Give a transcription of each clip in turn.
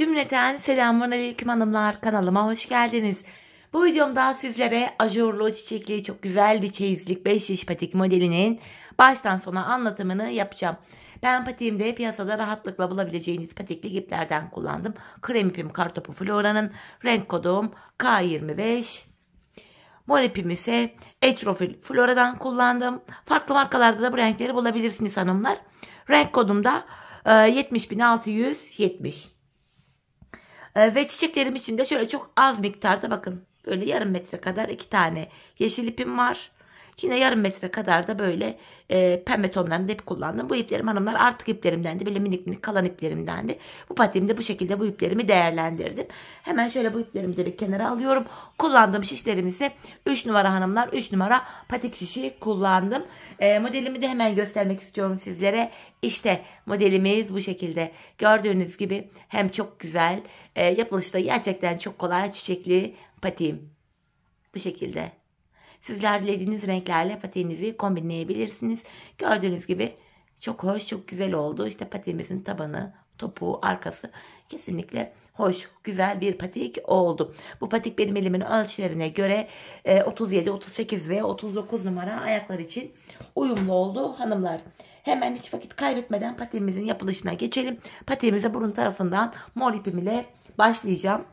Cümleten selamun aleyküm hanımlar kanalıma hoş geldiniz. Bu videomda sizlere ajurlu çiçekli çok güzel bir çeyizlik 5 iş patik modelinin baştan sona anlatımını yapacağım. Ben patiğimde piyasada rahatlıkla bulabileceğiniz patikli iplerden kullandım. Krem ipim kartopu floranın renk kodum K25. Mor ipim ise etrofil floradan kullandım. Farklı markalarda da bu renkleri bulabilirsiniz hanımlar. Renk kodum da 70670. Ee, ve çiçeklerim için de şöyle çok az miktarda bakın böyle yarım metre kadar iki tane yeşil ipim var. Yine yarım metre kadar da böyle e, pembe tonlarında ip kullandım. Bu iplerim hanımlar artık iplerimdendi. Böyle minik minik kalan iplerimdendi. Bu patiğimde bu şekilde bu iplerimi değerlendirdim. Hemen şöyle bu iplerimi de bir kenara alıyorum. Kullandığım şişlerim ise 3 numara hanımlar 3 numara patik şişi kullandım. E, modelimi de hemen göstermek istiyorum sizlere. İşte modelimiz bu şekilde. Gördüğünüz gibi hem çok güzel e, ee, yapılışı da gerçekten çok kolay çiçekli patiğim. Bu şekilde. Sizler dilediğiniz renklerle patiğinizi kombinleyebilirsiniz. Gördüğünüz gibi çok hoş, çok güzel oldu. İşte patiğimizin tabanı, topu, arkası kesinlikle hoş, güzel bir patik oldu. Bu patik benim elimin ölçülerine göre 37, e, 38 ve 39 numara ayaklar için uyumlu oldu hanımlar. Hemen hiç vakit kaybetmeden patemizin yapılışına geçelim. Patemize burun tarafından mor ipim ile başlayacağım.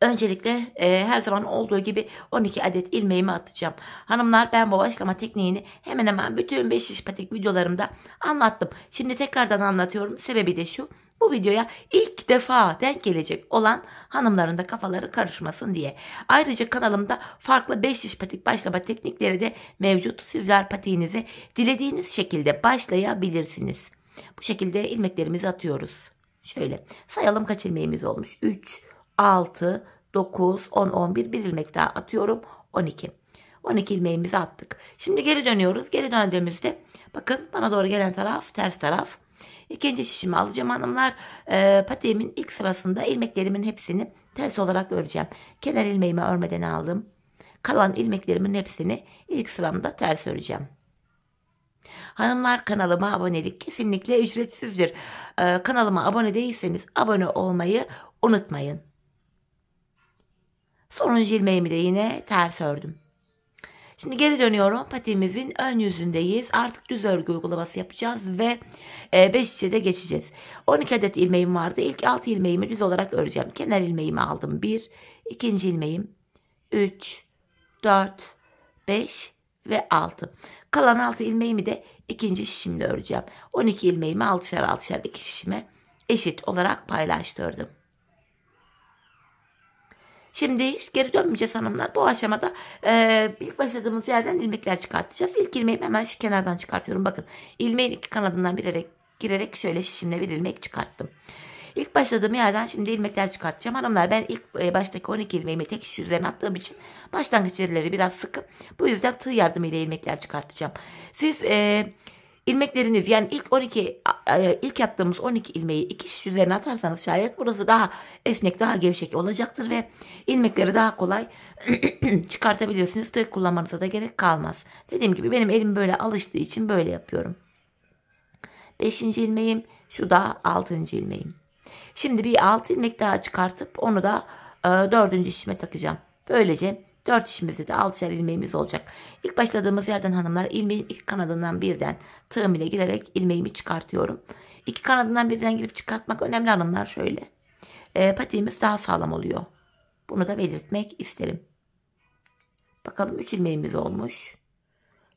Öncelikle e, her zaman olduğu gibi 12 adet ilmeğimi atacağım. Hanımlar ben bu başlama tekniğini hemen hemen bütün 5 şiş patik videolarımda anlattım. Şimdi tekrardan anlatıyorum. Sebebi de şu. Bu videoya ilk defa denk gelecek olan hanımların da kafaları karışmasın diye. Ayrıca kanalımda farklı 5 şiş patik başlama teknikleri de mevcut. Sizler patiğinizi dilediğiniz şekilde başlayabilirsiniz. Bu şekilde ilmeklerimizi atıyoruz. Şöyle sayalım kaç ilmeğimiz olmuş. 3, 6, 9, 10, 11 bir ilmek daha atıyorum. 12. 12 ilmeğimizi attık. Şimdi geri dönüyoruz. Geri döndüğümüzde bakın bana doğru gelen taraf ters taraf. İkinci şişimi alacağım hanımlar. E, patiğimin ilk sırasında ilmeklerimin hepsini ters olarak öreceğim. Kenar ilmeğimi örmeden aldım. Kalan ilmeklerimin hepsini ilk sıramda ters öreceğim. Hanımlar kanalıma abonelik kesinlikle ücretsizdir. Ee, kanalıma abone değilseniz abone olmayı unutmayın. Sonuncu ilmeğimi de yine ters ördüm. Şimdi geri dönüyorum. Patiğimizin ön yüzündeyiz. Artık düz örgü uygulaması yapacağız ve 5 içe de geçeceğiz. 12 adet ilmeğim vardı. İlk 6 ilmeğimi düz olarak öreceğim. Kenar ilmeğimi aldım. 1, ikinci ilmeğim 3, 4, 5 ve 6. Kalan 6 ilmeğimi de ikinci şişimle öreceğim. 12 ilmeğimi 6'şar 6'şar iki şişime eşit olarak paylaştırdım. Şimdi hiç geri dönmeyeceğiz hanımlar. Bu aşamada e, ilk başladığımız yerden ilmekler çıkartacağız. İlk ilmeği hemen şu kenardan çıkartıyorum. Bakın ilmeğin iki kanadından birerek girerek şöyle şişimle bir ilmek çıkarttım. İlk başladığım yerden şimdi ilmekler çıkartacağım. Hanımlar ben ilk baştaki 12 ilmeğimi tek iş üzerine attığım için başlangıç yerleri biraz sıkı. Bu yüzden tığ yardımıyla ilmekler çıkartacağım. Siz e, ilmeklerini yani ilk 12 e, ilk yaptığımız 12 ilmeği iki şiş üzerine atarsanız şayet burası daha esnek daha gevşek olacaktır ve ilmekleri daha kolay çıkartabilirsiniz. tırk kullanmanıza da gerek kalmaz. Dediğim gibi benim elim böyle alıştığı için böyle yapıyorum. 5. ilmeğim şu da 6. ilmeğim. Şimdi bir 6 ilmek daha çıkartıp onu da 4. E, işime takacağım. Böylece 4 işimizde de 6'şer ilmeğimiz olacak. İlk başladığımız yerden hanımlar ilmeğin ilk kanadından birden tığım ile girerek ilmeğimi çıkartıyorum. İki kanadından birden girip çıkartmak önemli hanımlar şöyle. E, patiğimiz daha sağlam oluyor. Bunu da belirtmek isterim. Bakalım 3 ilmeğimiz olmuş.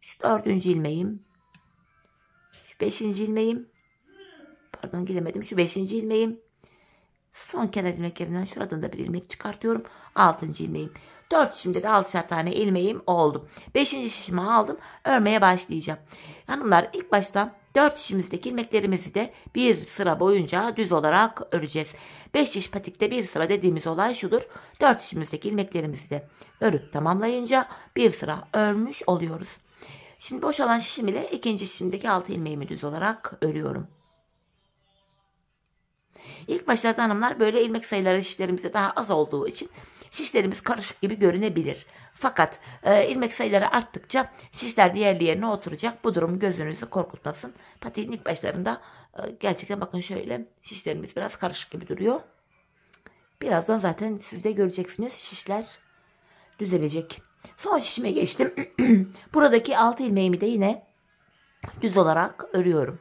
Şu dördüncü ilmeğim. Şu beşinci ilmeğim. Pardon giremedim. Şu beşinci ilmeğim. Son kenar ilmek yerinden şuradan da bir ilmek çıkartıyorum. Altıncı ilmeğim. 4 şişimde de 6'şar tane ilmeğim oldu. 5. şişimi aldım. Örmeye başlayacağım. Hanımlar ilk başta 4 şişimizdeki ilmeklerimizi de bir sıra boyunca düz olarak öreceğiz. 5 şiş patikte bir sıra dediğimiz olay şudur. 4 şişimizdeki ilmeklerimizi de örüp tamamlayınca bir sıra örmüş oluyoruz. Şimdi boş boşalan şişim ile ikinci şişimdeki altı ilmeğimi düz olarak örüyorum. İlk başlarda hanımlar böyle ilmek sayıları şişlerimizde daha az olduğu için şişlerimiz karışık gibi görünebilir. Fakat e, ilmek sayıları arttıkça şişler diğer yerine oturacak. Bu durum gözünüzü korkutmasın. Patiğin ilk başlarında e, gerçekten bakın şöyle şişlerimiz biraz karışık gibi duruyor. Birazdan zaten siz de göreceksiniz şişler düzelecek. Son şişime geçtim. Buradaki 6 ilmeğimi de yine düz olarak örüyorum.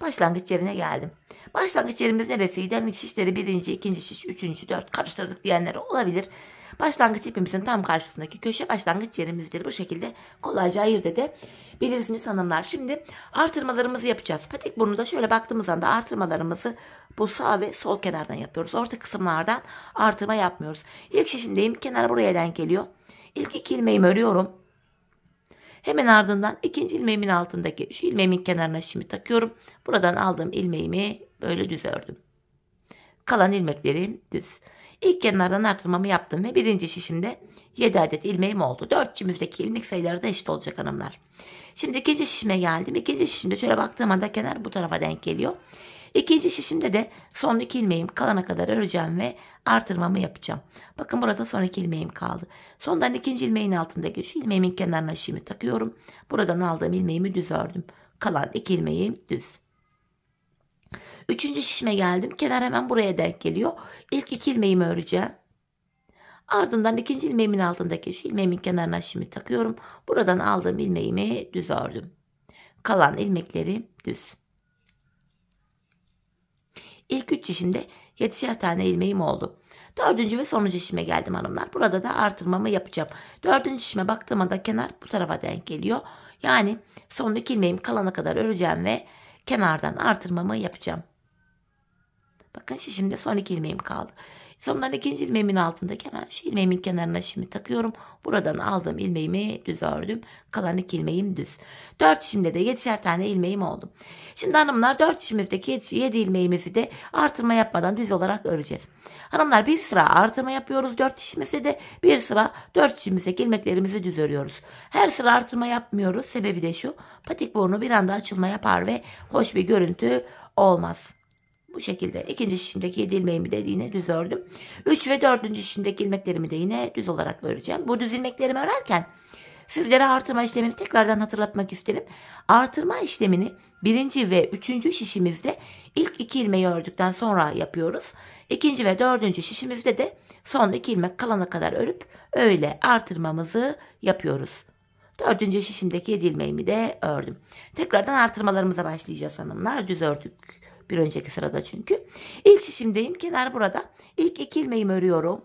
Başlangıç yerine geldim. Başlangıç yerimiz neresiydi? Yani şişleri birinci, ikinci şiş, üçüncü, dört karıştırdık diyenler olabilir. Başlangıç hepimizin tam karşısındaki köşe başlangıç yerimizdir. Bu şekilde kolayca ayırt edebilirsiniz hanımlar. Şimdi artırmalarımızı yapacağız. Patik burnu da şöyle baktığımız anda artırmalarımızı bu sağ ve sol kenardan yapıyoruz. Orta kısımlardan artırma yapmıyoruz. İlk şişimdeyim. Kenar buraya denk geliyor. İlk iki ilmeğimi örüyorum. Hemen ardından ikinci ilmeğimin altındaki şu ilmeğimin kenarına şimdi takıyorum. Buradan aldığım ilmeğimi böyle düz ördüm. Kalan ilmeklerim düz. İlk kenardan artırmamı yaptım ve birinci şişimde 7 adet ilmeğim oldu. 4 cimüzdeki ilmek sayıları da eşit olacak hanımlar. Şimdi ikinci şişime geldim. İkinci şişimde şöyle baktığım anda kenar bu tarafa denk geliyor. İkinci şişimde de son iki ilmeğim kalana kadar öreceğim ve artırmamı yapacağım. Bakın burada son iki ilmeğim kaldı. Sondan ikinci ilmeğin altındaki şu ilmeğimin kenarına şişimi takıyorum. Buradan aldığım ilmeğimi düz ördüm. Kalan iki ilmeğim düz. Üçüncü şişime geldim. Kenar hemen buraya denk geliyor. İlk iki ilmeğimi öreceğim. Ardından ikinci ilmeğimin altındaki şu ilmeğimin kenarına şimdi takıyorum. Buradan aldığım ilmeğimi düz ördüm. Kalan ilmekleri düz. İlk üç dişimde 7'şer tane ilmeğim oldu. Dördüncü ve sonuncu dişime geldim hanımlar. Burada da artırmamı yapacağım. Dördüncü dişime baktığımda da kenar bu tarafa denk geliyor. Yani sondaki ilmeğim kalana kadar öreceğim ve kenardan artırmamı yapacağım. Bakın şimdi son iki ilmeğim kaldı. Sondan ikinci ilmeğimin altındaki hemen şu ilmeğimin kenarına şimdi takıyorum. Buradan aldığım ilmeğimi düz ördüm. Kalan iki ilmeğim düz. Dört şimdi de yetişer tane ilmeğim oldu. Şimdi hanımlar dört şimdifteki yedi ilmeğimizi de artırma yapmadan düz olarak öreceğiz. Hanımlar bir sıra artırma yapıyoruz. Dört şimdifte de bir sıra dört şimdifteki ilmeklerimizi düz örüyoruz. Her sıra artırma yapmıyoruz. Sebebi de şu. Patik burnu bir anda açılma yapar ve hoş bir görüntü olmaz. Bu şekilde ikinci şişimdeki 7 ilmeğimi de yine düz ördüm. 3 ve 4. şişimdeki ilmeklerimi de yine düz olarak öreceğim. Bu düz ilmeklerimi örerken sizlere artırma işlemini tekrardan hatırlatmak isterim. Artırma işlemini birinci ve üçüncü şişimizde ilk iki ilmeği ördükten sonra yapıyoruz. İkinci ve dördüncü şişimizde de son iki ilmek kalana kadar örüp öyle artırmamızı yapıyoruz. Dördüncü şişimdeki 7 ilmeğimi de ördüm. Tekrardan artırmalarımıza başlayacağız hanımlar. Düz ördük. Bir önceki sırada çünkü. İlk şişimdeyim. Kenar burada. İlk iki ilmeğimi örüyorum.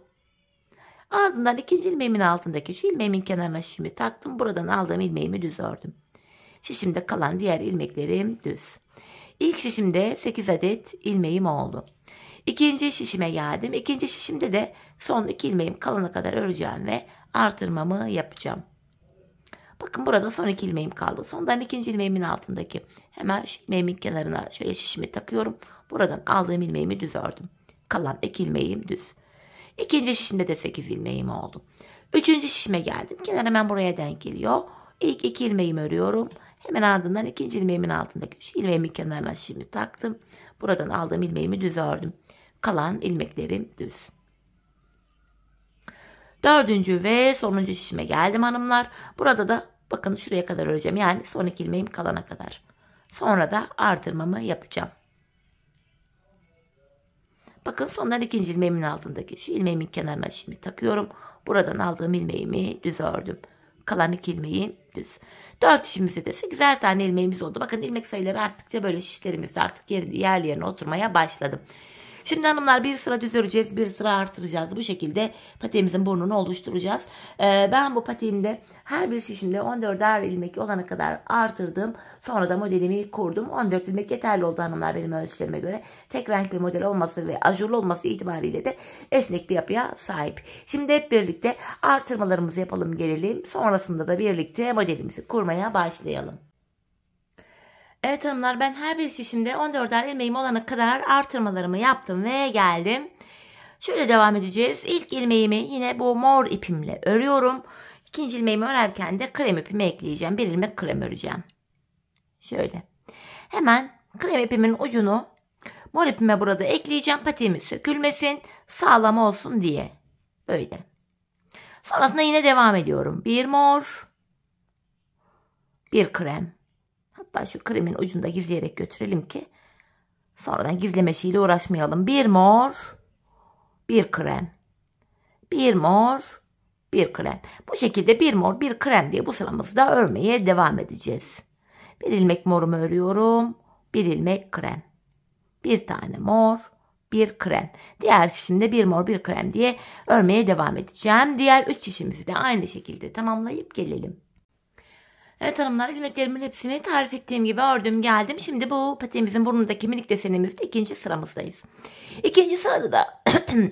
Ardından ikinci ilmeğimin altındaki şu ilmeğimin kenarına şişimi taktım. Buradan aldığım ilmeğimi düz ördüm. Şişimde kalan diğer ilmeklerim düz. İlk şişimde 8 adet ilmeğim oldu. İkinci şişime geldim. İkinci şişimde de son iki ilmeğim kalana kadar öreceğim ve artırmamı yapacağım. Bakın burada son iki ilmeğim kaldı. Sondan ikinci ilmeğimin altındaki hemen şu ilmeğimin kenarına şöyle şişimi takıyorum. Buradan aldığım ilmeğimi düz ördüm. Kalan iki ilmeğim düz. İkinci şişimde de 8 ilmeğim oldu. Üçüncü şişime geldim. Kenar hemen buraya denk geliyor. İlk iki ilmeğimi örüyorum. Hemen ardından ikinci ilmeğimin altındaki şu ilmeğimin kenarına şişimi taktım. Buradan aldığım ilmeğimi düz ördüm. Kalan ilmeklerim düz. Dördüncü ve sonuncu şişime geldim hanımlar. Burada da Bakın şuraya kadar öreceğim. Yani son iki ilmeğim kalana kadar. Sonra da artırmamı yapacağım. Bakın sondan ikinci ilmeğimin altındaki şu ilmeğimin kenarına şimdi takıyorum. Buradan aldığım ilmeğimi düz ördüm. Kalan iki ilmeği düz. Dört işimizde de güzel tane ilmeğimiz oldu. Bakın ilmek sayıları arttıkça böyle şişlerimiz artık yerli yerlerine oturmaya başladım. Şimdi hanımlar bir sıra düz öreceğiz. Bir sıra artıracağız. Bu şekilde patiğimizin burnunu oluşturacağız. Ee, ben bu patiğimde her bir şişimde 14'er ilmek olana kadar artırdım. Sonra da modelimi kurdum. 14 ilmek yeterli oldu hanımlar benim ölçülerime göre. Tek renk bir model olması ve ajurlu olması itibariyle de esnek bir yapıya sahip. Şimdi hep birlikte artırmalarımızı yapalım gelelim. Sonrasında da birlikte modelimizi kurmaya başlayalım. Evet hanımlar ben her bir şişimde 14'er ilmeğim olana kadar artırmalarımı yaptım ve geldim. Şöyle devam edeceğiz. İlk ilmeğimi yine bu mor ipimle örüyorum. İkinci ilmeğimi örerken de krem ipimi ekleyeceğim. Bir ilmek krem öreceğim. Şöyle. Hemen krem ipimin ucunu mor ipime burada ekleyeceğim. Patiğimi sökülmesin. Sağlam olsun diye. Böyle. Sonrasında yine devam ediyorum. Bir mor. Bir krem. Hatta şu kremin ucunda gizleyerek götürelim ki sonradan gizleme şeyiyle uğraşmayalım. Bir mor, bir krem. Bir mor, bir krem. Bu şekilde bir mor, bir krem diye bu sıramızda örmeye devam edeceğiz. Bir ilmek morumu örüyorum. Bir ilmek krem. Bir tane mor, bir krem. Diğer şişimde bir mor, bir krem diye örmeye devam edeceğim. Diğer üç şişimizi de aynı şekilde tamamlayıp gelelim. Evet hanımlar ilmeklerimin hepsini tarif ettiğim gibi ördüm geldim. Şimdi bu patiğimizin burnundaki minik desenimizde ikinci sıramızdayız. İkinci sırada da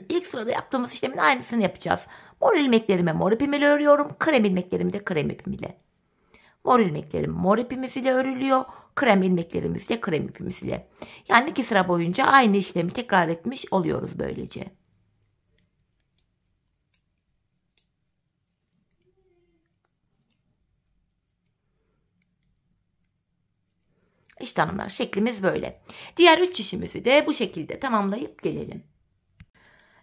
ilk sırada yaptığımız işlemin aynısını yapacağız. Mor ilmeklerime mor ipimiyle örüyorum. Krem ilmeklerimi de krem ipimiyle. Mor ilmeklerim mor ipimizle örülüyor. Krem ilmeklerimiz de krem ipimizle. Yani iki sıra boyunca aynı işlemi tekrar etmiş oluyoruz böylece. İşte hanımlar şeklimiz böyle. Diğer üç şişimizi de bu şekilde tamamlayıp gelelim.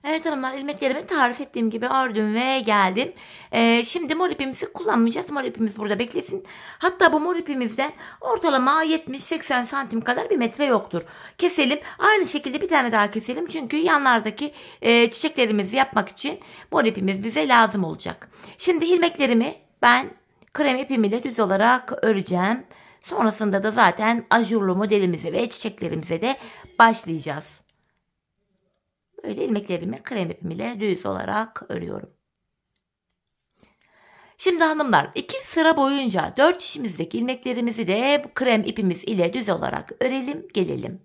Evet hanımlar ilmeklerimi tarif ettiğim gibi ördüm ve geldim. Ee, şimdi mor ipimizi kullanmayacağız. Mor ipimiz burada beklesin. Hatta bu mor ipimizden ortalama 70-80 santim kadar bir metre yoktur. Keselim. Aynı şekilde bir tane daha keselim. Çünkü yanlardaki e, çiçeklerimizi yapmak için mor ipimiz bize lazım olacak. Şimdi ilmeklerimi ben krem ipim ile düz olarak öreceğim. Sonrasında da zaten ajurlu modelimize ve çiçeklerimize de başlayacağız. Böyle ilmeklerimi krem ipimle düz olarak örüyorum. Şimdi hanımlar iki sıra boyunca dört işimizdeki ilmeklerimizi de krem ipimiz ile düz olarak örelim gelelim.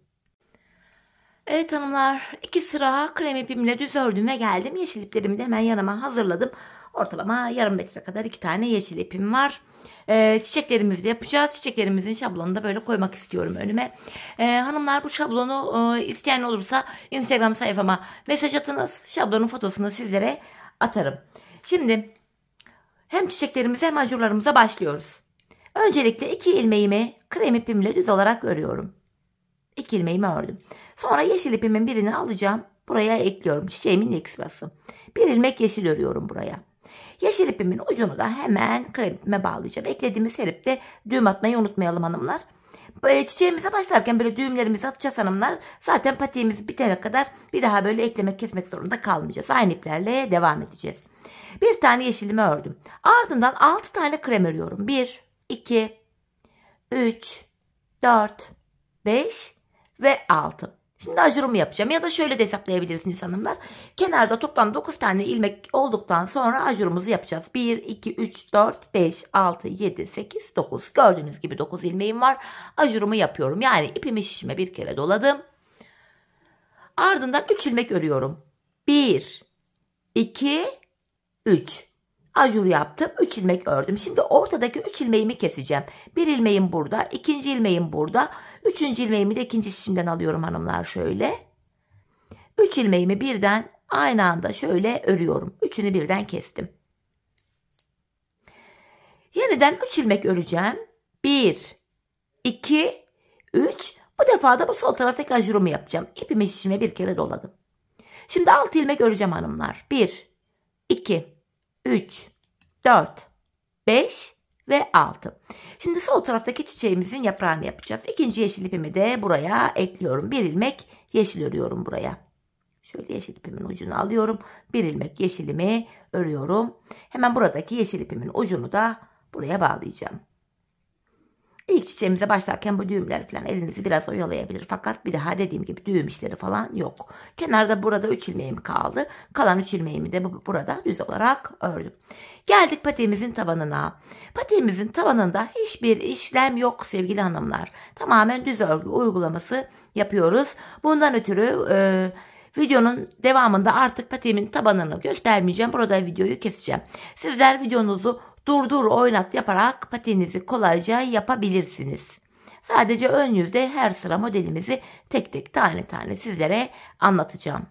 Evet hanımlar iki sıra krem ipimle düz ördüm ve geldim. Yeşil iplerimi de hemen yanıma hazırladım. Ortalama yarım metre kadar iki tane yeşil ipim var. E, çiçeklerimizi yapacağız. Çiçeklerimizin şablonunu da böyle koymak istiyorum önüme. E, hanımlar bu şablonu e, isteyen olursa Instagram sayfama mesaj atınız. Şablonun fotosunu sizlere atarım. Şimdi hem çiçeklerimize hem ajurlarımıza başlıyoruz. Öncelikle iki ilmeğimi krem ipimle düz olarak örüyorum. İki ilmeğimi ördüm. Sonra yeşil ipimin birini alacağım. Buraya ekliyorum. Çiçeğimin ilk Bir ilmek yeşil örüyorum buraya. Yeşil ipimin ucunu da hemen kremime bağlayacağım. Eklediğimiz her ipte düğüm atmayı unutmayalım hanımlar. Ee, çiçeğimize başlarken böyle düğümlerimizi atacağız hanımlar. Zaten patiğimiz bitene kadar bir daha böyle eklemek kesmek zorunda kalmayacağız. Aynı iplerle devam edeceğiz. Bir tane yeşilimi ördüm. Ardından 6 tane krem örüyorum. 1, 2, 3, 4, 5 ve 6. Şimdi ajurumu yapacağım. Ya da şöyle de hesaplayabilirsiniz hanımlar. Kenarda toplam 9 tane ilmek olduktan sonra ajurumuzu yapacağız. 1, 2, 3, 4, 5, 6, 7, 8, 9. Gördüğünüz gibi 9 ilmeğim var. Ajurumu yapıyorum. Yani ipimi şişime bir kere doladım. Ardından 3 ilmek örüyorum. 1, 2, 3 ajur yaptım. 3 ilmek ördüm. Şimdi ortadaki 3 ilmeğimi keseceğim. Bir ilmeğim burada. ikinci ilmeğim burada. Üçüncü ilmeğimi de ikinci şişimden alıyorum hanımlar şöyle. 3 ilmeğimi birden aynı anda şöyle örüyorum. Üçünü birden kestim. Yeniden 3 ilmek öreceğim. 1, 2, 3. Bu defa da bu sol taraftaki ajurumu yapacağım. İpimi şişime bir kere doladım. Şimdi 6 ilmek öreceğim hanımlar. 1, 2, 3, 4, 5 ve 6. Şimdi sol taraftaki çiçeğimizin yaprağını yapacağız. İkinci yeşil ipimi de buraya ekliyorum. Bir ilmek yeşil örüyorum buraya. Şöyle yeşil ipimin ucunu alıyorum. Bir ilmek yeşilimi örüyorum. Hemen buradaki yeşil ipimin ucunu da buraya bağlayacağım. İlk çiçeğimize başlarken bu düğümler falan elinizi biraz oyalayabilir. Fakat bir daha dediğim gibi düğüm işleri falan yok. Kenarda burada 3 ilmeğim kaldı. Kalan 3 ilmeğimi de burada düz olarak ördüm. Geldik patiğimizin tabanına. Patiğimizin tabanında hiçbir işlem yok sevgili hanımlar. Tamamen düz örgü uygulaması yapıyoruz. Bundan ötürü... E, Videonun devamında artık patiğimin tabanını göstermeyeceğim. Burada videoyu keseceğim. Sizler videonuzu durdur oynat yaparak patiğinizi kolayca yapabilirsiniz. Sadece ön yüzde her sıra modelimizi tek tek tane tane sizlere anlatacağım.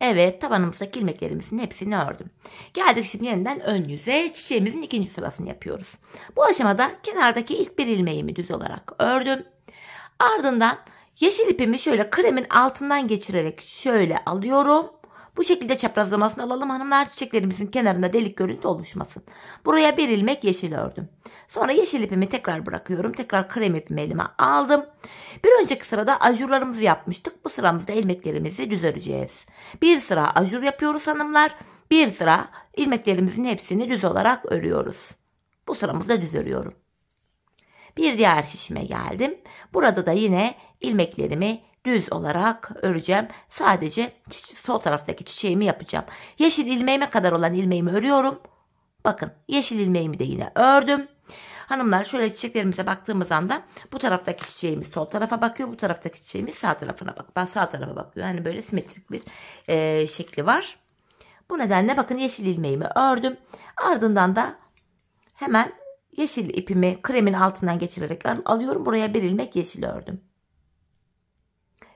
Evet tavanımızdaki ilmeklerimizin hepsini ördüm. Geldik şimdi yeniden ön yüze çiçeğimizin ikinci sırasını yapıyoruz. Bu aşamada kenardaki ilk bir ilmeğimi düz olarak ördüm. Ardından yeşil ipimi şöyle kremin altından geçirerek şöyle alıyorum. Bu şekilde çaprazlamasını alalım hanımlar çiçeklerimizin kenarında delik görüntü oluşmasın. Buraya bir ilmek yeşil ördüm. Sonra yeşil ipimi tekrar bırakıyorum. Tekrar krem ipimi elime aldım. Bir önceki sırada ajurlarımızı yapmıştık. Bu sıramızda ilmeklerimizi düz öreceğiz. Bir sıra ajur yapıyoruz hanımlar. Bir sıra ilmeklerimizin hepsini düz olarak örüyoruz. Bu sıramızda düz örüyorum. Bir diğer şişime geldim. Burada da yine ilmeklerimi düz olarak öreceğim. Sadece sol taraftaki çiçeğimi yapacağım. Yeşil ilmeğime kadar olan ilmeğimi örüyorum. Bakın yeşil ilmeğimi de yine ördüm. Hanımlar şöyle çiçeklerimize baktığımız anda bu taraftaki çiçeğimiz sol tarafa bakıyor. Bu taraftaki çiçeğimiz sağ tarafına bak. Ben Sağ tarafa bakıyor. Yani böyle simetrik bir e, şekli var. Bu nedenle bakın yeşil ilmeğimi ördüm. Ardından da hemen yeşil ipimi kremin altından geçirerek alıyorum. Buraya bir ilmek yeşil ördüm.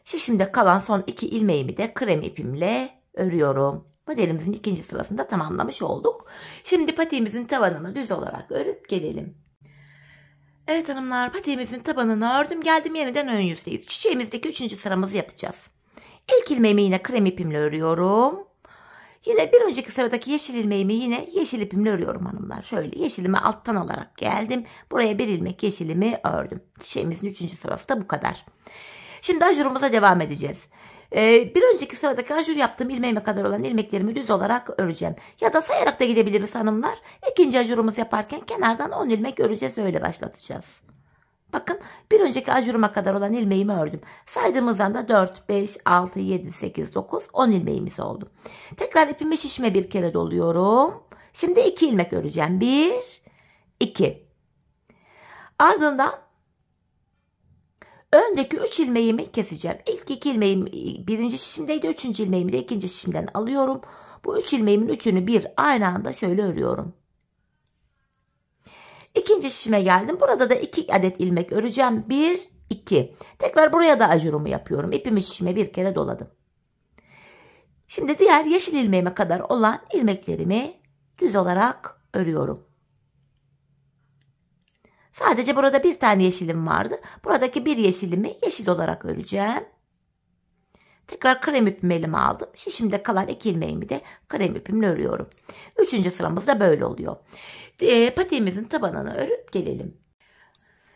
Şişimde kalan son iki ilmeğimi de krem ipimle örüyorum. Modelimizin ikinci sırasını tamamlamış olduk. Şimdi patiğimizin tabanını düz olarak örüp gelelim. Evet hanımlar patiğimizin tabanını ördüm. Geldim yeniden ön yüzdeyiz. Çiçeğimizdeki üçüncü sıramızı yapacağız. İlk ilmeğimi yine krem ipimle örüyorum. Yine bir önceki sıradaki yeşil ilmeğimi yine yeşil ipimle örüyorum hanımlar. Şöyle yeşilimi alttan alarak geldim. Buraya bir ilmek yeşilimi ördüm. Çiçeğimizin üçüncü sırası da bu kadar. Şimdi ajurumuza devam edeceğiz. Ee, bir önceki sıradaki ajur yaptığım ilmeğime kadar olan ilmeklerimi düz olarak öreceğim. Ya da sayarak da gidebiliriz hanımlar. İkinci ajurumuzu yaparken kenardan 10 ilmek öreceğiz öyle başlatacağız. Bakın bir önceki ajuruma kadar olan ilmeğimi ördüm. Saydığımızdan da 4, 5, 6, 7, 8, 9, 10 ilmeğimiz oldu. Tekrar ipimi şişme bir kere doluyorum. Şimdi 2 ilmek öreceğim. 1, 2. Ardından öndeki 3 ilmeğimi keseceğim. İlk 2 ilmeğim birinci şişimdeydi. 3. ilmeğimi de ikinci şişimden alıyorum. Bu 3 üç ilmeğimin üçünü bir aynı anda şöyle örüyorum. İkinci şişime geldim. Burada da 2 adet ilmek öreceğim. 1 2. Tekrar buraya da ajurumu yapıyorum. İpimi şişime bir kere doladım. Şimdi diğer yeşil ilmeğime kadar olan ilmeklerimi düz olarak örüyorum. Sadece burada bir tane yeşilim vardı. Buradaki bir yeşilimi yeşil olarak öreceğim. Tekrar krem ipimi elime aldım. Şişimde kalan iki ilmeğimi de krem ipimle örüyorum. Üçüncü sıramız da böyle oluyor. E, ee, patiğimizin tabanını örüp gelelim.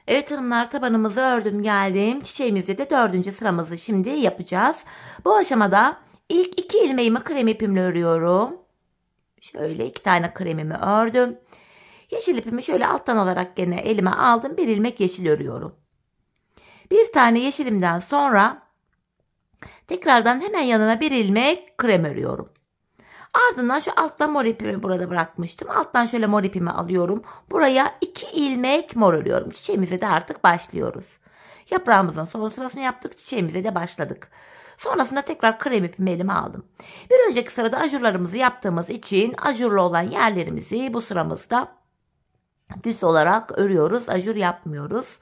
Evet hanımlar tabanımızı ördüm geldim. Çiçeğimizde de dördüncü sıramızı şimdi yapacağız. Bu aşamada ilk iki ilmeğimi krem ipimle örüyorum. Şöyle iki tane kremimi ördüm. Yeşil ipimi şöyle alttan alarak gene elime aldım. Bir ilmek yeşil örüyorum. Bir tane yeşilimden sonra tekrardan hemen yanına bir ilmek krem örüyorum. Ardından şu alttan mor ipimi burada bırakmıştım. Alttan şöyle mor ipimi alıyorum. Buraya iki ilmek mor örüyorum. Çiçeğimize de artık başlıyoruz. Yaprağımızın son sırasını yaptık. Çiçeğimize de başladık. Sonrasında tekrar krem ipimi elime aldım. Bir önceki sırada ajurlarımızı yaptığımız için ajurlu olan yerlerimizi bu sıramızda düz olarak örüyoruz. Ajur yapmıyoruz.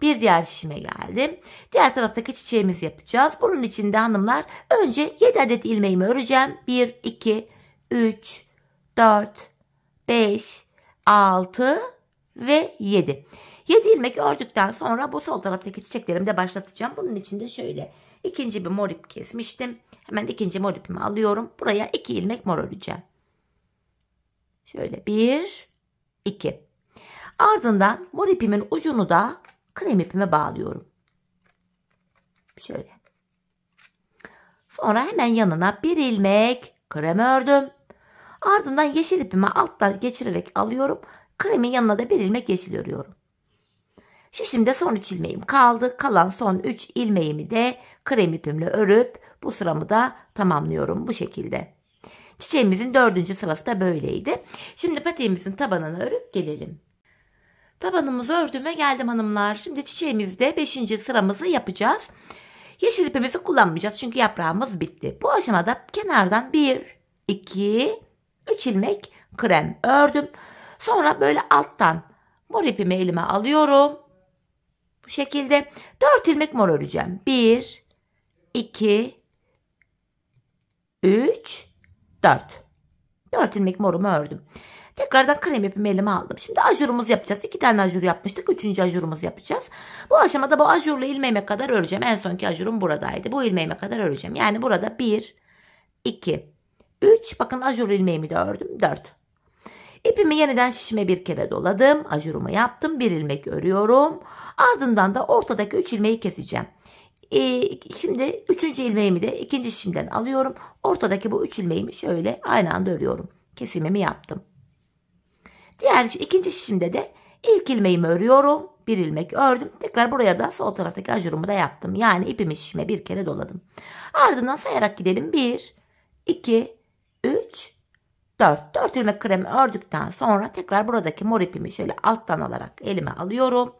Bir diğer şişime geldim. Diğer taraftaki çiçeğimizi yapacağız. Bunun için de hanımlar önce 7 adet ilmeğimi öreceğim. 1, 2, 3, 4, 5, 6 ve 7. 7 ilmek ördükten sonra bu sol taraftaki çiçeklerimi de başlatacağım. Bunun için de şöyle ikinci bir mor ip kesmiştim. Hemen ikinci mor ipimi alıyorum. Buraya 2 ilmek mor öreceğim. Şöyle 1, 2. Ardından mor ipimin ucunu da krem ipime bağlıyorum. Şöyle. Sonra hemen yanına bir ilmek krem ördüm. Ardından yeşil ipimi alttan geçirerek alıyorum. Kremin yanına da bir ilmek yeşil örüyorum. Şişimde son 3 ilmeğim kaldı. Kalan son 3 ilmeğimi de krem ipimle örüp bu sıramı da tamamlıyorum bu şekilde. Çiçeğimizin dördüncü sırası da böyleydi. Şimdi patiğimizin tabanını örüp gelelim. Tabanımızı ördüm ve geldim hanımlar. Şimdi çiçeğimizde beşinci sıramızı yapacağız. Yeşil ipimizi kullanmayacağız çünkü yaprağımız bitti. Bu aşamada kenardan bir, iki, üç ilmek krem ördüm. Sonra böyle alttan mor ipimi elime alıyorum. Bu şekilde 4 ilmek mor öreceğim. 1 2 3 4. 4 ilmek morumu ördüm. Tekrardan krem ipimi elime aldım. Şimdi ajurumuzu yapacağız. İki tane ajur yapmıştık. Üçüncü ajurumuzu yapacağız. Bu aşamada bu ajurla ilmeğime kadar öreceğim. En sonki ajurum buradaydı. Bu ilmeğime kadar öreceğim. Yani burada 1, 2, 3. Bakın ajur ilmeğimi de ördüm. 4. İpimi yeniden şişime bir kere doladım. Ajurumu yaptım. Bir ilmek örüyorum. Ardından da ortadaki 3 ilmeği keseceğim e, şimdi üçüncü ilmeğimi de ikinci şişimden alıyorum. Ortadaki bu üç ilmeğimi şöyle aynı anda örüyorum. Kesimimi yaptım. Diğer ikinci şişimde de ilk ilmeğimi örüyorum. Bir ilmek ördüm. Tekrar buraya da sol taraftaki ajurumu da yaptım. Yani ipimi şişime bir kere doladım. Ardından sayarak gidelim. 1, 2, 3, 4. 4 ilmek kremi ördükten sonra tekrar buradaki mor ipimi şöyle alttan alarak elime alıyorum.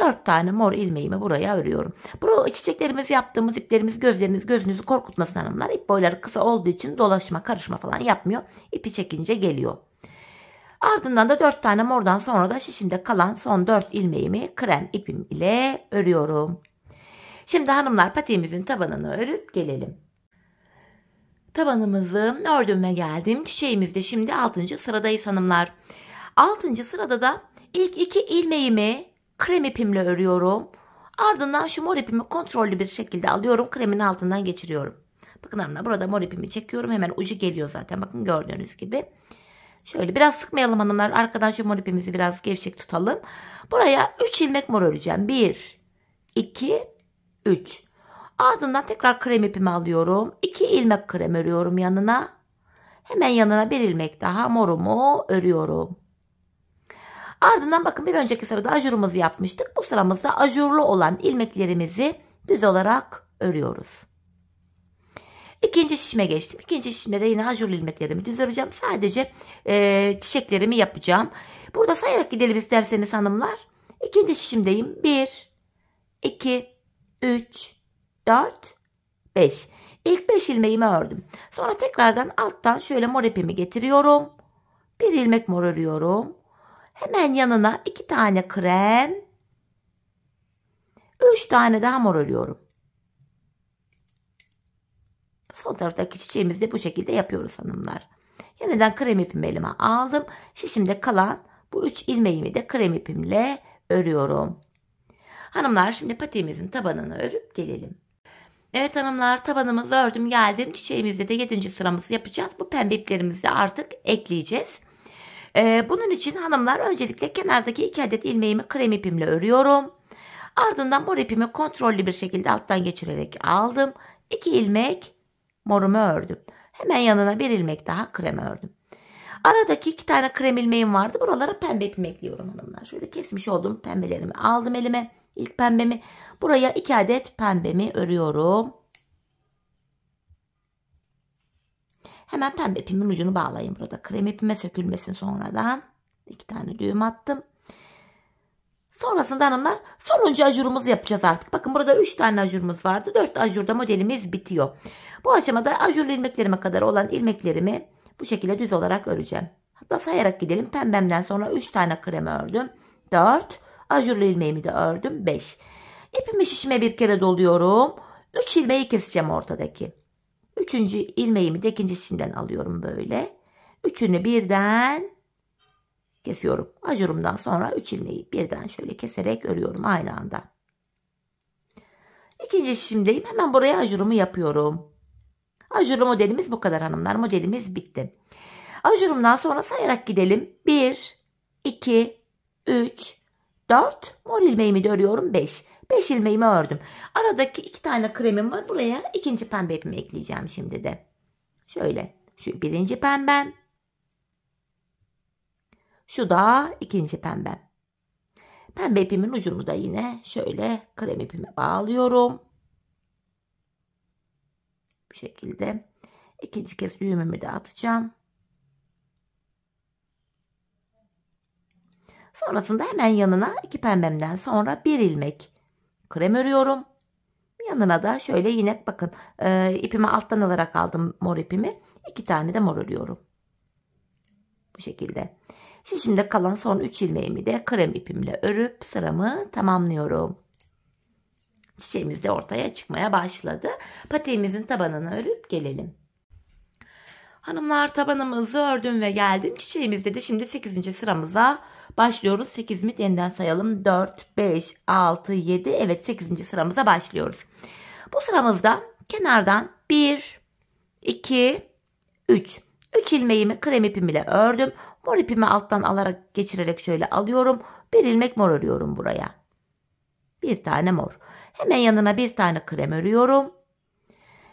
Dört tane mor ilmeğimi buraya örüyorum. Bu çiçeklerimiz yaptığımız iplerimiz gözleriniz gözünüzü korkutmasın hanımlar. İp boyları kısa olduğu için dolaşma karışma falan yapmıyor. İpi çekince geliyor. Ardından da dört tane mordan sonra da şişimde kalan son dört ilmeğimi krem ipim ile örüyorum. Şimdi hanımlar patiğimizin tabanını örüp gelelim. Tabanımızı ördüğüme geldim. Çiçeğimiz de şimdi 6. sıradayız hanımlar. 6. sırada da ilk iki ilmeğimi krem ipimle örüyorum. Ardından şu mor ipimi kontrollü bir şekilde alıyorum. Kremin altından geçiriyorum. Bakın hanımlar burada mor ipimi çekiyorum. Hemen ucu geliyor zaten. Bakın gördüğünüz gibi. Şöyle biraz sıkmayalım hanımlar. Arkadan şu mor ipimizi biraz gevşek tutalım. Buraya 3 ilmek mor öreceğim. 1, 2, 3. Ardından tekrar krem ipimi alıyorum. 2 ilmek krem örüyorum yanına. Hemen yanına bir ilmek daha morumu örüyorum. Ardından bakın bir önceki sırada ajurumuzu yapmıştık. Bu sıramızda ajurlu olan ilmeklerimizi düz olarak örüyoruz. İkinci şişime geçtim. İkinci şişimde de yine ajurlu ilmeklerimi düz öreceğim. Sadece e, çiçeklerimi yapacağım. Burada sayarak gidelim isterseniz hanımlar. İkinci şişimdeyim. 1, 2, 3, 4, 5. İlk 5 ilmeğimi ördüm. Sonra tekrardan alttan şöyle mor ipimi getiriyorum. Bir ilmek mor örüyorum. Hemen yanına iki tane krem, üç tane daha hamur örüyorum. Sol taraftaki çiçeğimizi de bu şekilde yapıyoruz hanımlar. Yeniden krem ipimi elime aldım. Şişimde kalan bu üç ilmeğimi de krem ipimle örüyorum. Hanımlar şimdi patiğimizin tabanını örüp gelelim. Evet hanımlar tabanımızı ördüm geldim. Çiçeğimizde de 7. sıramızı yapacağız. Bu pembe iplerimizi artık ekleyeceğiz. Ee, bunun için hanımlar öncelikle kenardaki iki adet ilmeğimi krem ipimle örüyorum. Ardından mor ipimi kontrollü bir şekilde alttan geçirerek aldım. İki ilmek morumu ördüm. Hemen yanına bir ilmek daha krem ördüm. Aradaki iki tane krem ilmeğim vardı. Buralara pembe ipim ekliyorum hanımlar. Şöyle kesmiş olduğum pembelerimi aldım elime. İlk pembemi. Buraya iki adet pembemi örüyorum. Hemen pembe ipimin ucunu bağlayayım burada. Krem ipime sökülmesin sonradan. İki tane düğüm attım. Sonrasında hanımlar sonuncu ajurumuzu yapacağız artık. Bakın burada 3 tane ajurumuz vardı. 4 ajurda modelimiz bitiyor. Bu aşamada ajurlu ilmeklerime kadar olan ilmeklerimi bu şekilde düz olarak öreceğim. Hatta sayarak gidelim. Pembemden sonra 3 tane krem ördüm. 4. Ajurlu ilmeğimi de ördüm. 5. İpimi şişime bir kere doluyorum. 3 ilmeği keseceğim ortadaki. Üçüncü ilmeğimi de ikinci alıyorum böyle. Üçünü birden kesiyorum. Acurumdan sonra üç ilmeği birden şöyle keserek örüyorum aynı anda. İkinci şişimdeyim. Hemen buraya ajurumu yapıyorum. Ajurlu modelimiz bu kadar hanımlar. Modelimiz bitti. Ajurumdan sonra sayarak gidelim. 1, 2, 3, 4. Mor ilmeğimi de örüyorum. 5. 5 ilmeğimi ördüm. Aradaki iki tane kremim var. Buraya ikinci pembe ipimi ekleyeceğim şimdi de. Şöyle. Şu birinci pembem. Şu da ikinci pembem. Pembe ipimin ucunu da yine şöyle krem ipime bağlıyorum. Bu şekilde. İkinci kez düğümümü de atacağım. Sonrasında hemen yanına iki pembemden sonra bir ilmek krem örüyorum. Yanına da şöyle yine bakın e, ipimi alttan alarak aldım mor ipimi. İki tane de mor örüyorum. Bu şekilde. Şimdi kalan son 3 ilmeğimi de krem ipimle örüp sıramı tamamlıyorum. Çiçeğimiz de ortaya çıkmaya başladı. Patiğimizin tabanını örüp gelelim. Hanımlar tabanımızı ördüm ve geldim. Çiçeğimizde de şimdi 8. sıramıza başlıyoruz. 8 mi yeniden sayalım. 4, 5, 6, 7. Evet 8. sıramıza başlıyoruz. Bu sıramızda kenardan 1, 2, 3. 3 ilmeğimi krem ipim ile ördüm. Mor ipimi alttan alarak geçirerek şöyle alıyorum. Bir ilmek mor örüyorum buraya. Bir tane mor. Hemen yanına bir tane krem örüyorum.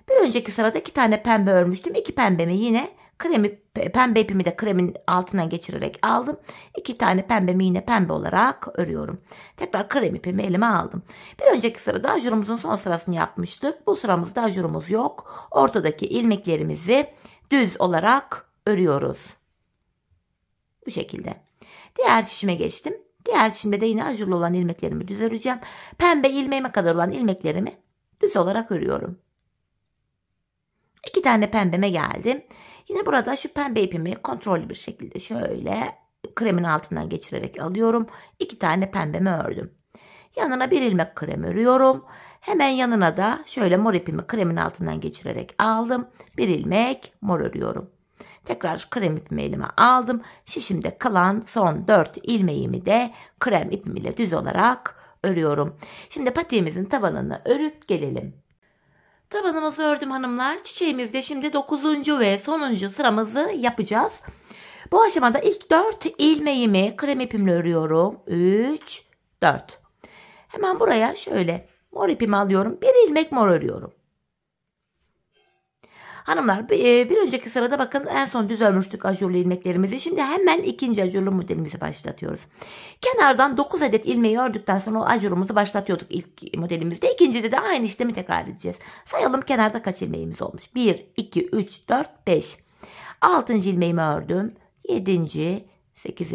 Bir önceki sırada iki tane pembe örmüştüm. İki pembemi yine kremi pembe ipimi de kremin altından geçirerek aldım. İki tane pembemi yine pembe olarak örüyorum. Tekrar krem ipimi elime aldım. Bir önceki sırada ajurumuzun son sırasını yapmıştık. Bu sıramızda ajurumuz yok. Ortadaki ilmeklerimizi düz olarak örüyoruz. Bu şekilde. Diğer şişime geçtim. Diğer şişimde de yine ajurlu olan ilmeklerimi düz öreceğim. Pembe ilmeğime kadar olan ilmeklerimi düz olarak örüyorum. İki tane pembeme geldim. Yine burada şu pembe ipimi kontrollü bir şekilde şöyle kremin altından geçirerek alıyorum. İki tane pembemi ördüm. Yanına bir ilmek krem örüyorum. Hemen yanına da şöyle mor ipimi kremin altından geçirerek aldım. Bir ilmek mor örüyorum. Tekrar krem ipimi elime aldım. Şişimde kalan son 4 ilmeğimi de krem ipimiyle düz olarak örüyorum. Şimdi patiğimizin tabanını örüp gelelim. Tabanımızı ördüm hanımlar. Çiçeğimizde şimdi 9. ve sonuncu sıramızı yapacağız. Bu aşamada ilk 4 ilmeğimi krem ipimle örüyorum. 3, 4. Hemen buraya şöyle mor ipimi alıyorum. Bir ilmek mor örüyorum. Hanımlar e, bir önceki sırada bakın en son düz örmüştük ajurlu ilmeklerimizi. Şimdi hemen ikinci ajurlu modelimizi başlatıyoruz. Kenardan 9 adet ilmeği ördükten sonra ajurumuzu başlatıyorduk ilk modelimizde. İkincide de aynı işlemi tekrar edeceğiz. Sayalım kenarda kaç ilmeğimiz olmuş. 1, 2, 3, 4, 5. 6. ilmeğimi ördüm. 7. 8.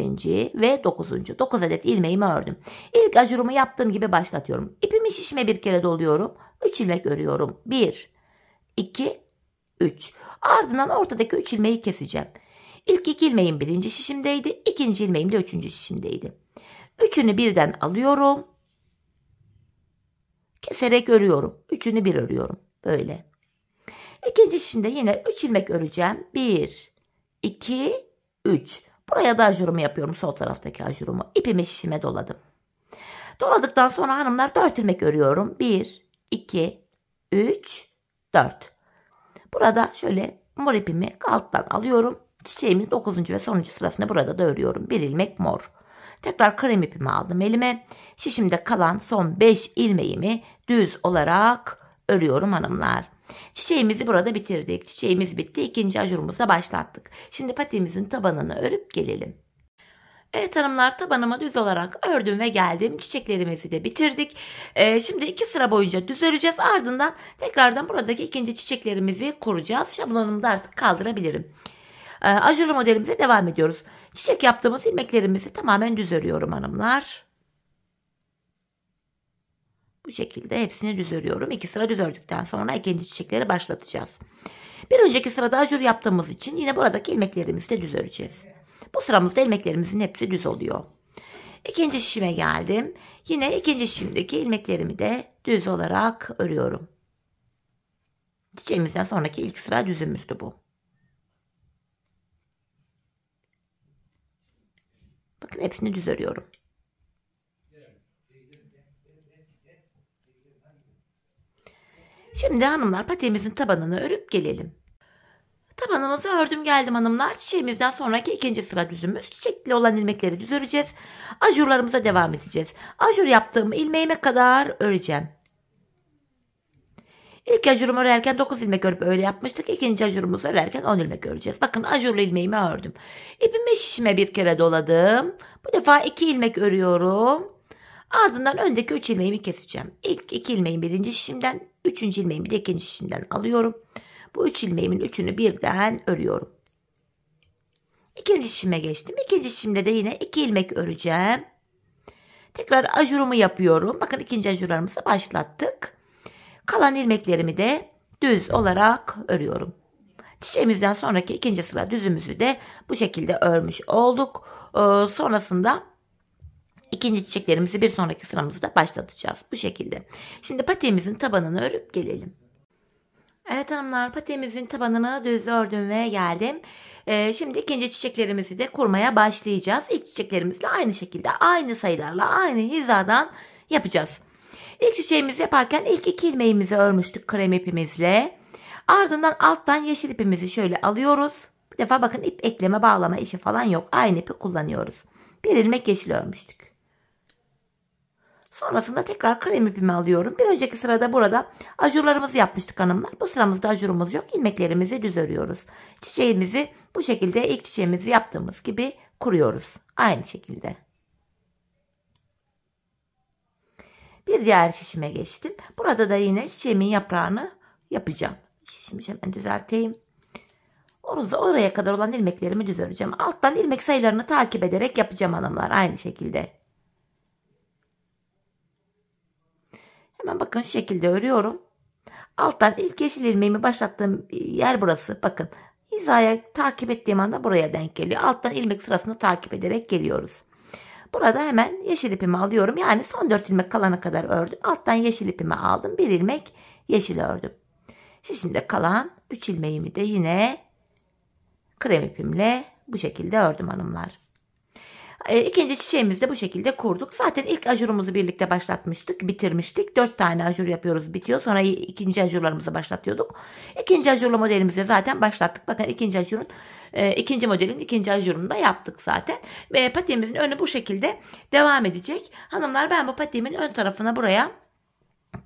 ve 9. 9 adet ilmeğimi ördüm. İlk ajurumu yaptığım gibi başlatıyorum. İpimi şişme bir kere doluyorum. 3 ilmek örüyorum. 1, 2, 3. Ardından ortadaki 3 ilmeği keseceğim. İlk iki ilmeğim birinci şişimdeydi. ikinci ilmeğim de üçüncü şişimdeydi. Üçünü birden alıyorum. Keserek örüyorum. Üçünü bir örüyorum. Böyle. İkinci şişimde yine 3 ilmek öreceğim. 1, 2, 3. Buraya da ajurumu yapıyorum. Sol taraftaki ajurumu. İpimi şişime doladım. Doladıktan sonra hanımlar 4 ilmek örüyorum. 1, 2, 3, 4. Burada şöyle mor ipimi alttan alıyorum. Çiçeğimin 9. ve sonuncu sırasında burada da örüyorum. Bir ilmek mor. Tekrar krem ipimi aldım elime. Şişimde kalan son 5 ilmeğimi düz olarak örüyorum hanımlar. Çiçeğimizi burada bitirdik. Çiçeğimiz bitti. İkinci ajurumuza başlattık. Şimdi patiğimizin tabanını örüp gelelim. Evet hanımlar tabanımı düz olarak ördüm ve geldim. Çiçeklerimizi de bitirdik. Ee, şimdi iki sıra boyunca düz öreceğiz. Ardından tekrardan buradaki ikinci çiçeklerimizi kuracağız. da artık kaldırabilirim. Ee, ajurlu modelimize devam ediyoruz. Çiçek yaptığımız ilmeklerimizi tamamen düz örüyorum hanımlar. Bu şekilde hepsini düz örüyorum. İki sıra düz ördükten sonra ikinci çiçekleri başlatacağız. Bir önceki sırada ajur yaptığımız için yine buradaki ilmeklerimizi de düz öreceğiz. Bu sıramızda ilmeklerimizin hepsi düz oluyor. İkinci şişime geldim. Yine ikinci şişimdeki ilmeklerimi de düz olarak örüyorum. Çiçeğimizden sonraki ilk sıra düzümüzdü bu. Bakın hepsini düz örüyorum. Şimdi hanımlar patiğimizin tabanını örüp gelelim. Tabanımızı ördüm geldim hanımlar. Çiçeğimizden sonraki ikinci sıra düzümüz. Çiçekli olan ilmekleri düz öreceğiz. Ajurlarımıza devam edeceğiz. Ajur yaptığım ilmeğime kadar öreceğim. İlk ajurumu örerken 9 ilmek örüp öyle yapmıştık. İkinci ajurumuzu örerken 10 ilmek öreceğiz. Bakın ajurlu ilmeğimi ördüm. İpimi şişime bir kere doladım. Bu defa 2 ilmek örüyorum. Ardından öndeki 3 ilmeğimi keseceğim. İlk 2 ilmeğin birinci şişimden, 3. ilmeğimi de ikinci şişimden alıyorum. Bu üç ilmeğimin üçünü birden örüyorum. İkinci şişime geçtim. İkinci şişimde de yine iki ilmek öreceğim. Tekrar ajurumu yapıyorum. Bakın ikinci ajurlarımızı başlattık. Kalan ilmeklerimi de düz olarak örüyorum. Çiçeğimizden sonraki ikinci sıra düzümüzü de bu şekilde örmüş olduk. Ee, sonrasında ikinci çiçeklerimizi bir sonraki sıramızda başlatacağız. Bu şekilde. Şimdi patiğimizin tabanını örüp gelelim. Evet hanımlar patemizin tabanını düz ördüm ve geldim. Ee, şimdi ikinci çiçeklerimizi de kurmaya başlayacağız. İlk çiçeklerimizle aynı şekilde aynı sayılarla aynı hizadan yapacağız. İlk çiçeğimizi yaparken ilk iki ilmeğimizi örmüştük krem ipimizle. Ardından alttan yeşil ipimizi şöyle alıyoruz. Bir defa bakın ip ekleme bağlama işi falan yok. Aynı ipi kullanıyoruz. Bir ilmek yeşil örmüştük. Sonrasında tekrar krem ipimi alıyorum. Bir önceki sırada burada ajurlarımızı yapmıştık hanımlar. Bu sıramızda ajurumuz yok. İlmeklerimizi düz örüyoruz. Çiçeğimizi bu şekilde ilk çiçeğimizi yaptığımız gibi kuruyoruz. Aynı şekilde. Bir diğer şişime geçtim. Burada da yine çiçeğimin yaprağını yapacağım. Şişimi hemen düzelteyim. Orada oraya kadar olan ilmeklerimi düz öreceğim. Alttan ilmek sayılarını takip ederek yapacağım hanımlar. Aynı şekilde. Hemen bakın şekilde örüyorum. Alttan ilk yeşil ilmeğimi başlattığım yer burası. Bakın hizaya takip ettiğim anda buraya denk geliyor. Alttan ilmek sırasını takip ederek geliyoruz. Burada hemen yeşil ipimi alıyorum. Yani son 4 ilmek kalana kadar ördüm. Alttan yeşil ipimi aldım. 1 ilmek yeşil ördüm. Şimdi kalan 3 ilmeğimi de yine krem ipimle bu şekilde ördüm hanımlar. E, ikinci çiçeğimizi de bu şekilde kurduk. Zaten ilk ajurumuzu birlikte başlatmıştık. Bitirmiştik. Dört tane ajur yapıyoruz. Bitiyor. Sonra ikinci ajurlarımızı başlatıyorduk. İkinci ajurlu modelimizi zaten başlattık. Bakın ikinci ajurun e, ikinci modelin ikinci ajurunu da yaptık zaten. Ve patiğimizin önü bu şekilde devam edecek. Hanımlar ben bu patiğimin ön tarafına buraya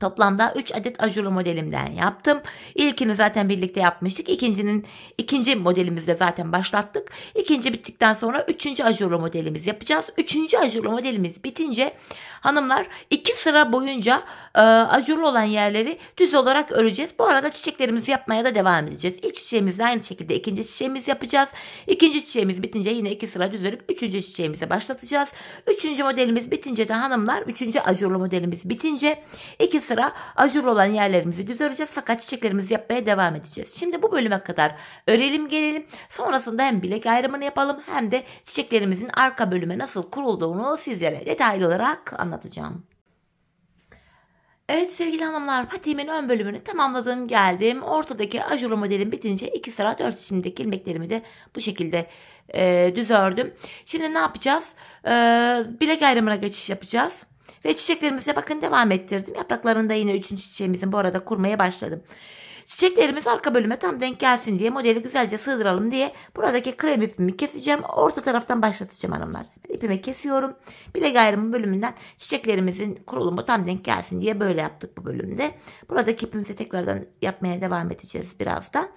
Toplamda 3 adet ajurlu modelimden yaptım. İlkini zaten birlikte yapmıştık. İkincinin ikinci modelimizde zaten başlattık. İkinci bittikten sonra üçüncü ajurlu modelimiz yapacağız. Üçüncü ajurlu modelimiz bitince Hanımlar iki sıra boyunca e, acur olan yerleri düz olarak öreceğiz. Bu arada çiçeklerimizi yapmaya da devam edeceğiz. İlk çiçeğimizi aynı şekilde ikinci çiçeğimiz yapacağız. İkinci çiçeğimiz bitince yine iki sıra düz örüp üçüncü çiçeğimize başlatacağız. Üçüncü modelimiz bitince de hanımlar üçüncü ajurlu modelimiz bitince iki sıra ajur olan yerlerimizi düz öreceğiz. Fakat çiçeklerimizi yapmaya devam edeceğiz. Şimdi bu bölüme kadar örelim gelelim. Sonrasında hem bilek ayrımını yapalım hem de çiçeklerimizin arka bölüme nasıl kurulduğunu sizlere detaylı olarak anlatacağım anlatacağım. Evet sevgili hanımlar patiğimin ön bölümünü tamamladım geldim. Ortadaki ajuru modelim bitince 2 sıra 4 içindeki ilmeklerimi de bu şekilde e, düz ördüm. Şimdi ne yapacağız? E, bilek ayrımına geçiş yapacağız. Ve çiçeklerimize bakın devam ettirdim. Yapraklarında yine 3. çiçeğimizin bu arada kurmaya başladım. Çiçeklerimiz arka bölüme tam denk gelsin diye modeli güzelce sığdıralım diye buradaki krem ipimi keseceğim. Orta taraftan başlatacağım hanımlar. İpimi kesiyorum. Bilek ayrımı bölümünden çiçeklerimizin kurulumu tam denk gelsin diye böyle yaptık bu bölümde. Buradaki ipimizi tekrardan yapmaya devam edeceğiz birazdan.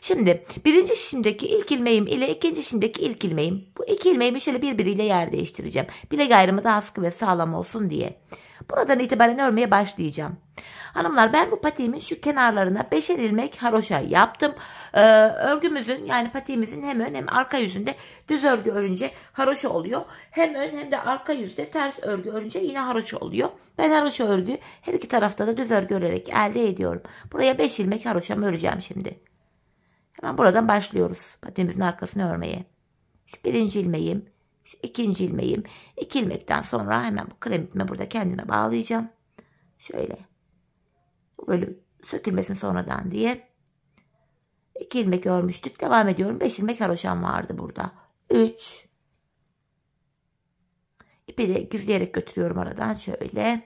Şimdi birinci şişimdeki ilk ilmeğim ile ikinci şişimdeki ilk ilmeğim. Bu iki ilmeğimi şöyle birbiriyle yer değiştireceğim. Bilek ayrımı daha sıkı ve sağlam olsun diye. Buradan itibaren örmeye başlayacağım. Hanımlar ben bu patiğimin şu kenarlarına beşer ilmek haroşa yaptım. Ee, örgümüzün yani patiğimizin hem ön hem arka yüzünde düz örgü örünce haroşa oluyor. Hem ön hem de arka yüzde ters örgü örünce yine haroşa oluyor. Ben haroşa örgü her iki tarafta da düz örgü örerek elde ediyorum. Buraya beş ilmek haroşamı öreceğim şimdi. Hemen buradan başlıyoruz patiğimizin arkasını örmeye. Şu birinci ilmeğim. Şu ikinci ilmeğim. İki ilmekten sonra hemen bu kremitimi burada kendine bağlayacağım. Şöyle. Bu bölüm sökülmesin sonradan diye. İki ilmek örmüştük. Devam ediyorum. Beş ilmek haroşam vardı burada. Üç. İpi de gizleyerek götürüyorum aradan. Şöyle.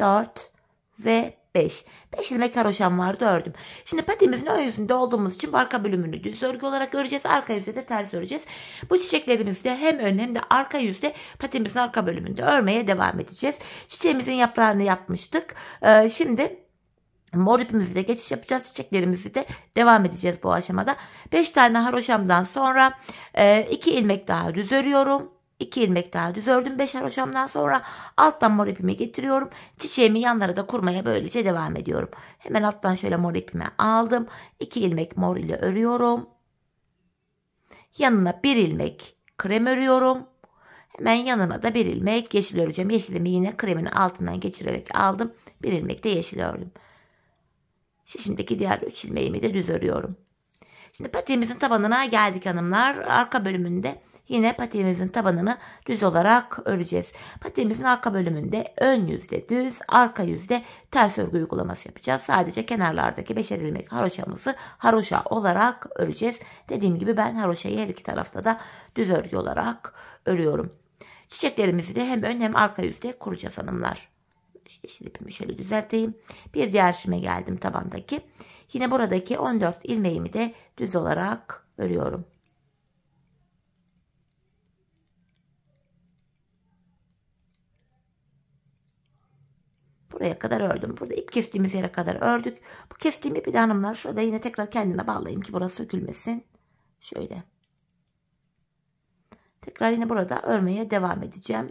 Dört. Ve 5. 5 ilmek haroşam vardı ördüm. Şimdi patimizin ön yüzünde olduğumuz için arka bölümünü düz örgü olarak öreceğiz. Arka yüzde de ters öreceğiz. Bu çiçeklerimizi de hem ön hem de arka yüzde patimizin arka bölümünde örmeye devam edeceğiz. Çiçeğimizin yaprağını yapmıştık. Ee, şimdi Mor ipimize geçiş yapacağız. Çiçeklerimizi de devam edeceğiz bu aşamada. 5 tane haroşamdan sonra 2 e, ilmek daha düz örüyorum. 2 ilmek daha düz ördüm 5 haroşamdan sonra alttan mor ipimi getiriyorum. Çiçeğimi yanlara da kurmaya böylece devam ediyorum. Hemen alttan şöyle mor ipimi aldım. 2 ilmek mor ile örüyorum. Yanına 1 ilmek krem örüyorum. Hemen yanına da bir ilmek yeşil öreceğim. Yeşilimi yine kremin altından geçirerek aldım. Bir ilmek de yeşil ördüm. şimdiki diğer 3 ilmeğimi de düz örüyorum. Şimdi patiğimizin tabanına geldik hanımlar. Arka bölümünde yine patiğimizin tabanını düz olarak öreceğiz. Patiğimizin arka bölümünde ön yüzde düz, arka yüzde ters örgü uygulaması yapacağız. Sadece kenarlardaki beşer ilmek haroşamızı haroşa olarak öreceğiz. Dediğim gibi ben haroşayı her iki tarafta da düz örgü olarak örüyorum. Çiçeklerimizi de hem ön hem arka yüzde kuracağız hanımlar. Yeşil ipimi şöyle düzelteyim. Bir diğer şime geldim tabandaki. Yine buradaki 14 ilmeğimi de düz olarak örüyorum. Buraya kadar ördüm. Burada ip kestiğimiz yere kadar ördük. Bu kestiğimi bir de hanımlar şurada yine tekrar kendine bağlayayım ki burası sökülmesin. Şöyle. Tekrar yine burada örmeye devam edeceğim.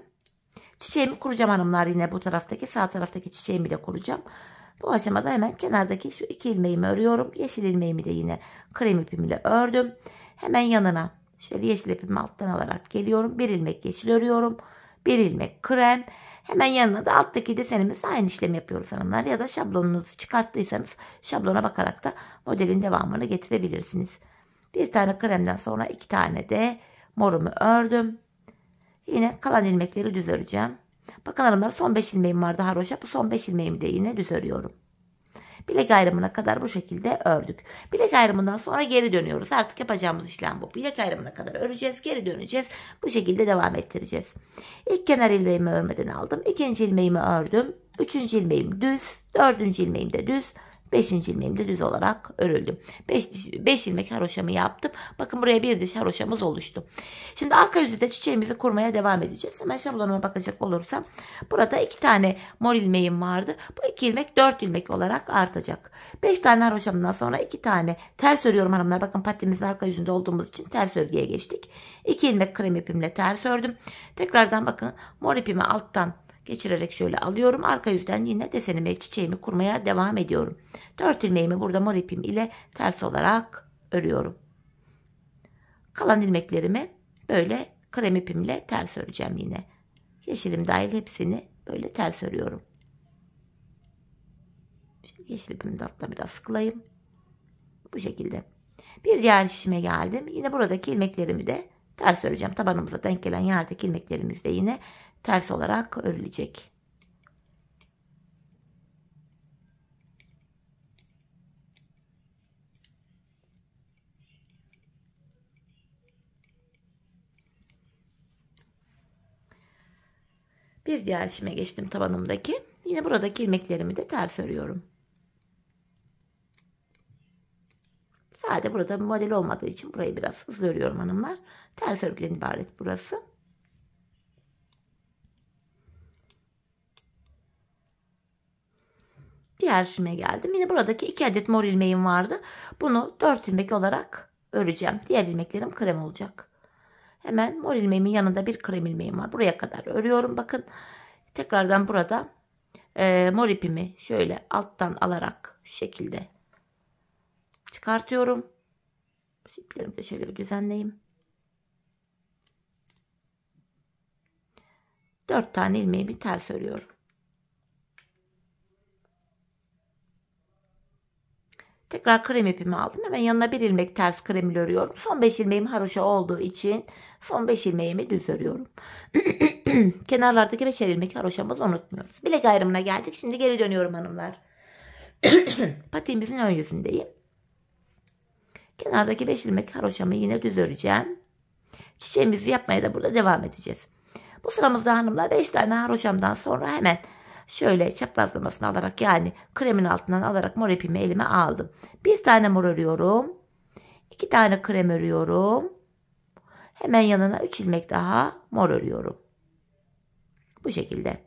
Çiçeğimi kuracağım hanımlar yine bu taraftaki sağ taraftaki çiçeğimi de kuracağım. Bu aşamada hemen kenardaki şu iki ilmeğimi örüyorum. Yeşil ilmeğimi de yine krem ipimle ördüm. Hemen yanına şöyle yeşil ipimi alttan alarak geliyorum. Bir ilmek yeşil örüyorum. Bir ilmek krem. Hemen yanına da alttaki desenimizle aynı işlemi yapıyoruz hanımlar. Ya da şablonunuzu çıkarttıysanız şablona bakarak da modelin devamını getirebilirsiniz. Bir tane kremden sonra iki tane de morumu ördüm. Yine kalan ilmekleri düz öreceğim. Bakın hanımlar son 5 ilmeğim vardı haroşa. Bu son 5 ilmeğimi de yine düz örüyorum. Bilek ayrımına kadar bu şekilde ördük. Bilek ayrımından sonra geri dönüyoruz. Artık yapacağımız işlem bu. Bilek ayrımına kadar öreceğiz. Geri döneceğiz. Bu şekilde devam ettireceğiz. İlk kenar ilmeğimi örmeden aldım. İkinci ilmeğimi ördüm. Üçüncü ilmeğim düz. Dördüncü ilmeğim de düz. 5. ilmeğimi de düz olarak örüldüm. 5, 5 ilmek haroşamı yaptım. Bakın buraya bir diş haroşamız oluştu. Şimdi arka yüzde çiçeğimizi kurmaya devam edeceğiz. Hemen şablonuma bakacak olursam burada 2 tane mor ilmeğim vardı. Bu 2 ilmek 4 ilmek olarak artacak. 5 tane haroşamdan sonra 2 tane ters örüyorum hanımlar. Bakın patimizin arka yüzünde olduğumuz için ters örgüye geçtik. 2 ilmek krem ipimle ters ördüm. Tekrardan bakın mor ipimi alttan geçirerek şöyle alıyorum. Arka yüzden yine desenimi çiçeğimi kurmaya devam ediyorum. dört ilmeğimi burada mor ipim ile ters olarak örüyorum. Kalan ilmeklerimi böyle krem ipimle ters öreceğim yine. Yeşilim dahil hepsini böyle ters örüyorum. Şimdi yeşil ipimi de altına biraz sıkılayım. Bu şekilde. Bir diğer şişime geldim. Yine buradaki ilmeklerimi de ters öreceğim. Tabanımıza denk gelen yerdeki ilmeklerimizi yine ters olarak örülecek. Bir diğer işime geçtim tabanımdaki. Yine buradaki ilmeklerimi de ters örüyorum. Sade burada model olmadığı için burayı biraz hızlı örüyorum hanımlar. Ters örgüden ibaret burası. diğer ilmeğe geldim. Yine buradaki 2 adet mor ilmeğim vardı. Bunu 4 ilmek olarak öreceğim. Diğer ilmeklerim krem olacak. Hemen mor ilmeğimin yanında bir krem ilmeğim var. Buraya kadar örüyorum. Bakın tekrardan burada e, mor ipimi şöyle alttan alarak şu şekilde çıkartıyorum. İplerimi de şöyle bir düzenleyeyim. 4 tane ilmeğimi ters örüyorum. Tekrar krem ipimi aldım. Hemen yanına bir ilmek ters kremil örüyorum. Son 5 ilmeğim haroşa olduğu için son 5 ilmeğimi düz örüyorum. Kenarlardaki 5 ilmek haroşamızı unutmuyoruz. Bilek ayrımına geldik. Şimdi geri dönüyorum hanımlar. Patiğimizin ön yüzündeyim. Kenardaki 5 ilmek haroşamı yine düz öreceğim. Çiçeğimizi yapmaya da burada devam edeceğiz. Bu sıramızda hanımlar 5 tane haroşamdan sonra hemen şöyle çaprazlamasını alarak yani kremin altından alarak mor ipimi elime aldım. Bir tane mor örüyorum. iki tane krem örüyorum. Hemen yanına 3 ilmek daha mor örüyorum. Bu şekilde.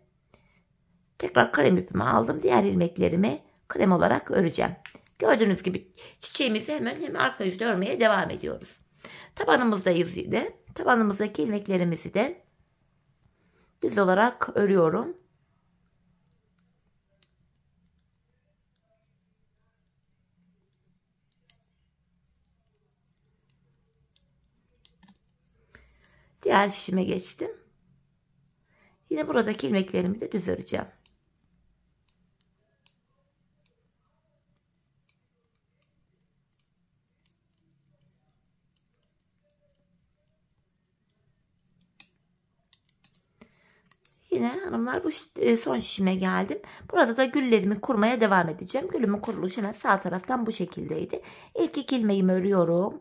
Tekrar krem ipimi aldım. Diğer ilmeklerimi krem olarak öreceğim. Gördüğünüz gibi çiçeğimizi hemen hem arka yüzde örmeye devam ediyoruz. Tabanımızdayız yine. Tabanımızdaki ilmeklerimizi de düz olarak örüyorum. Diğer şişime geçtim. Yine buradaki ilmeklerimi de düz öreceğim. Yine hanımlar bu e, son şişime geldim. Burada da güllerimi kurmaya devam edeceğim. Gülümün kuruluşu hemen sağ taraftan bu şekildeydi. İlk iki ilmeğimi örüyorum.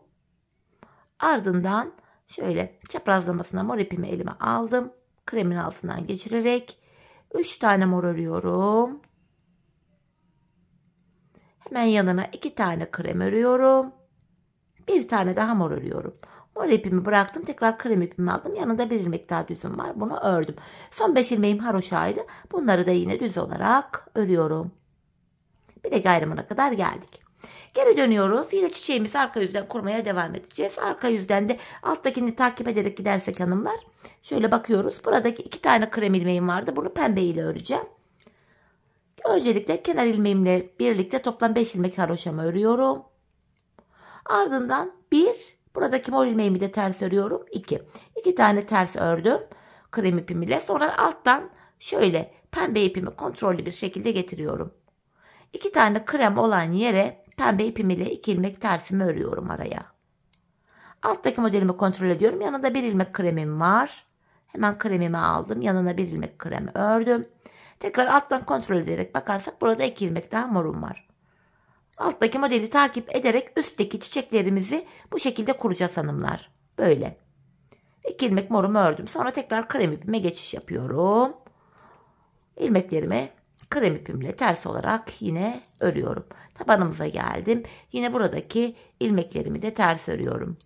Ardından şöyle çaprazlamasına mor ipimi elime aldım. Kremin altından geçirerek 3 tane mor örüyorum. Hemen yanına 2 tane krem örüyorum. Bir tane daha mor örüyorum. Mor ipimi bıraktım. Tekrar krem ipimi aldım. Yanında bir ilmek daha düzüm var. Bunu ördüm. Son 5 ilmeğim haroşaydı. Bunları da yine düz olarak örüyorum. Bir de gayrımına kadar geldik. Geri dönüyoruz. Yine çiçeğimiz arka yüzden kurmaya devam edeceğiz. Arka yüzden de alttakini takip ederek gidersek hanımlar. Şöyle bakıyoruz. Buradaki iki tane krem ilmeğim vardı. Bunu pembe ile öreceğim. Öncelikle kenar ilmeğimle birlikte toplam 5 ilmek haroşama örüyorum. Ardından 1, buradaki mor ilmeğimi de ters örüyorum. 2. 2 tane ters ördüm krem ipim ile. Sonra alttan şöyle pembe ipimi kontrollü bir şekilde getiriyorum. 2 tane krem olan yere pembe ipim ile iki ilmek terfimi örüyorum araya. Alttaki modelimi kontrol ediyorum. Yanında bir ilmek kremim var. Hemen kremimi aldım. Yanına bir ilmek kremi ördüm. Tekrar alttan kontrol ederek bakarsak burada iki ilmek daha morum var. Alttaki modeli takip ederek üstteki çiçeklerimizi bu şekilde kuracağız hanımlar. Böyle. İki ilmek morumu ördüm. Sonra tekrar krem ipime geçiş yapıyorum. İlmeklerimi krem ipimle ters olarak yine örüyorum. Tabanımıza geldim. Yine buradaki ilmeklerimi de ters örüyorum.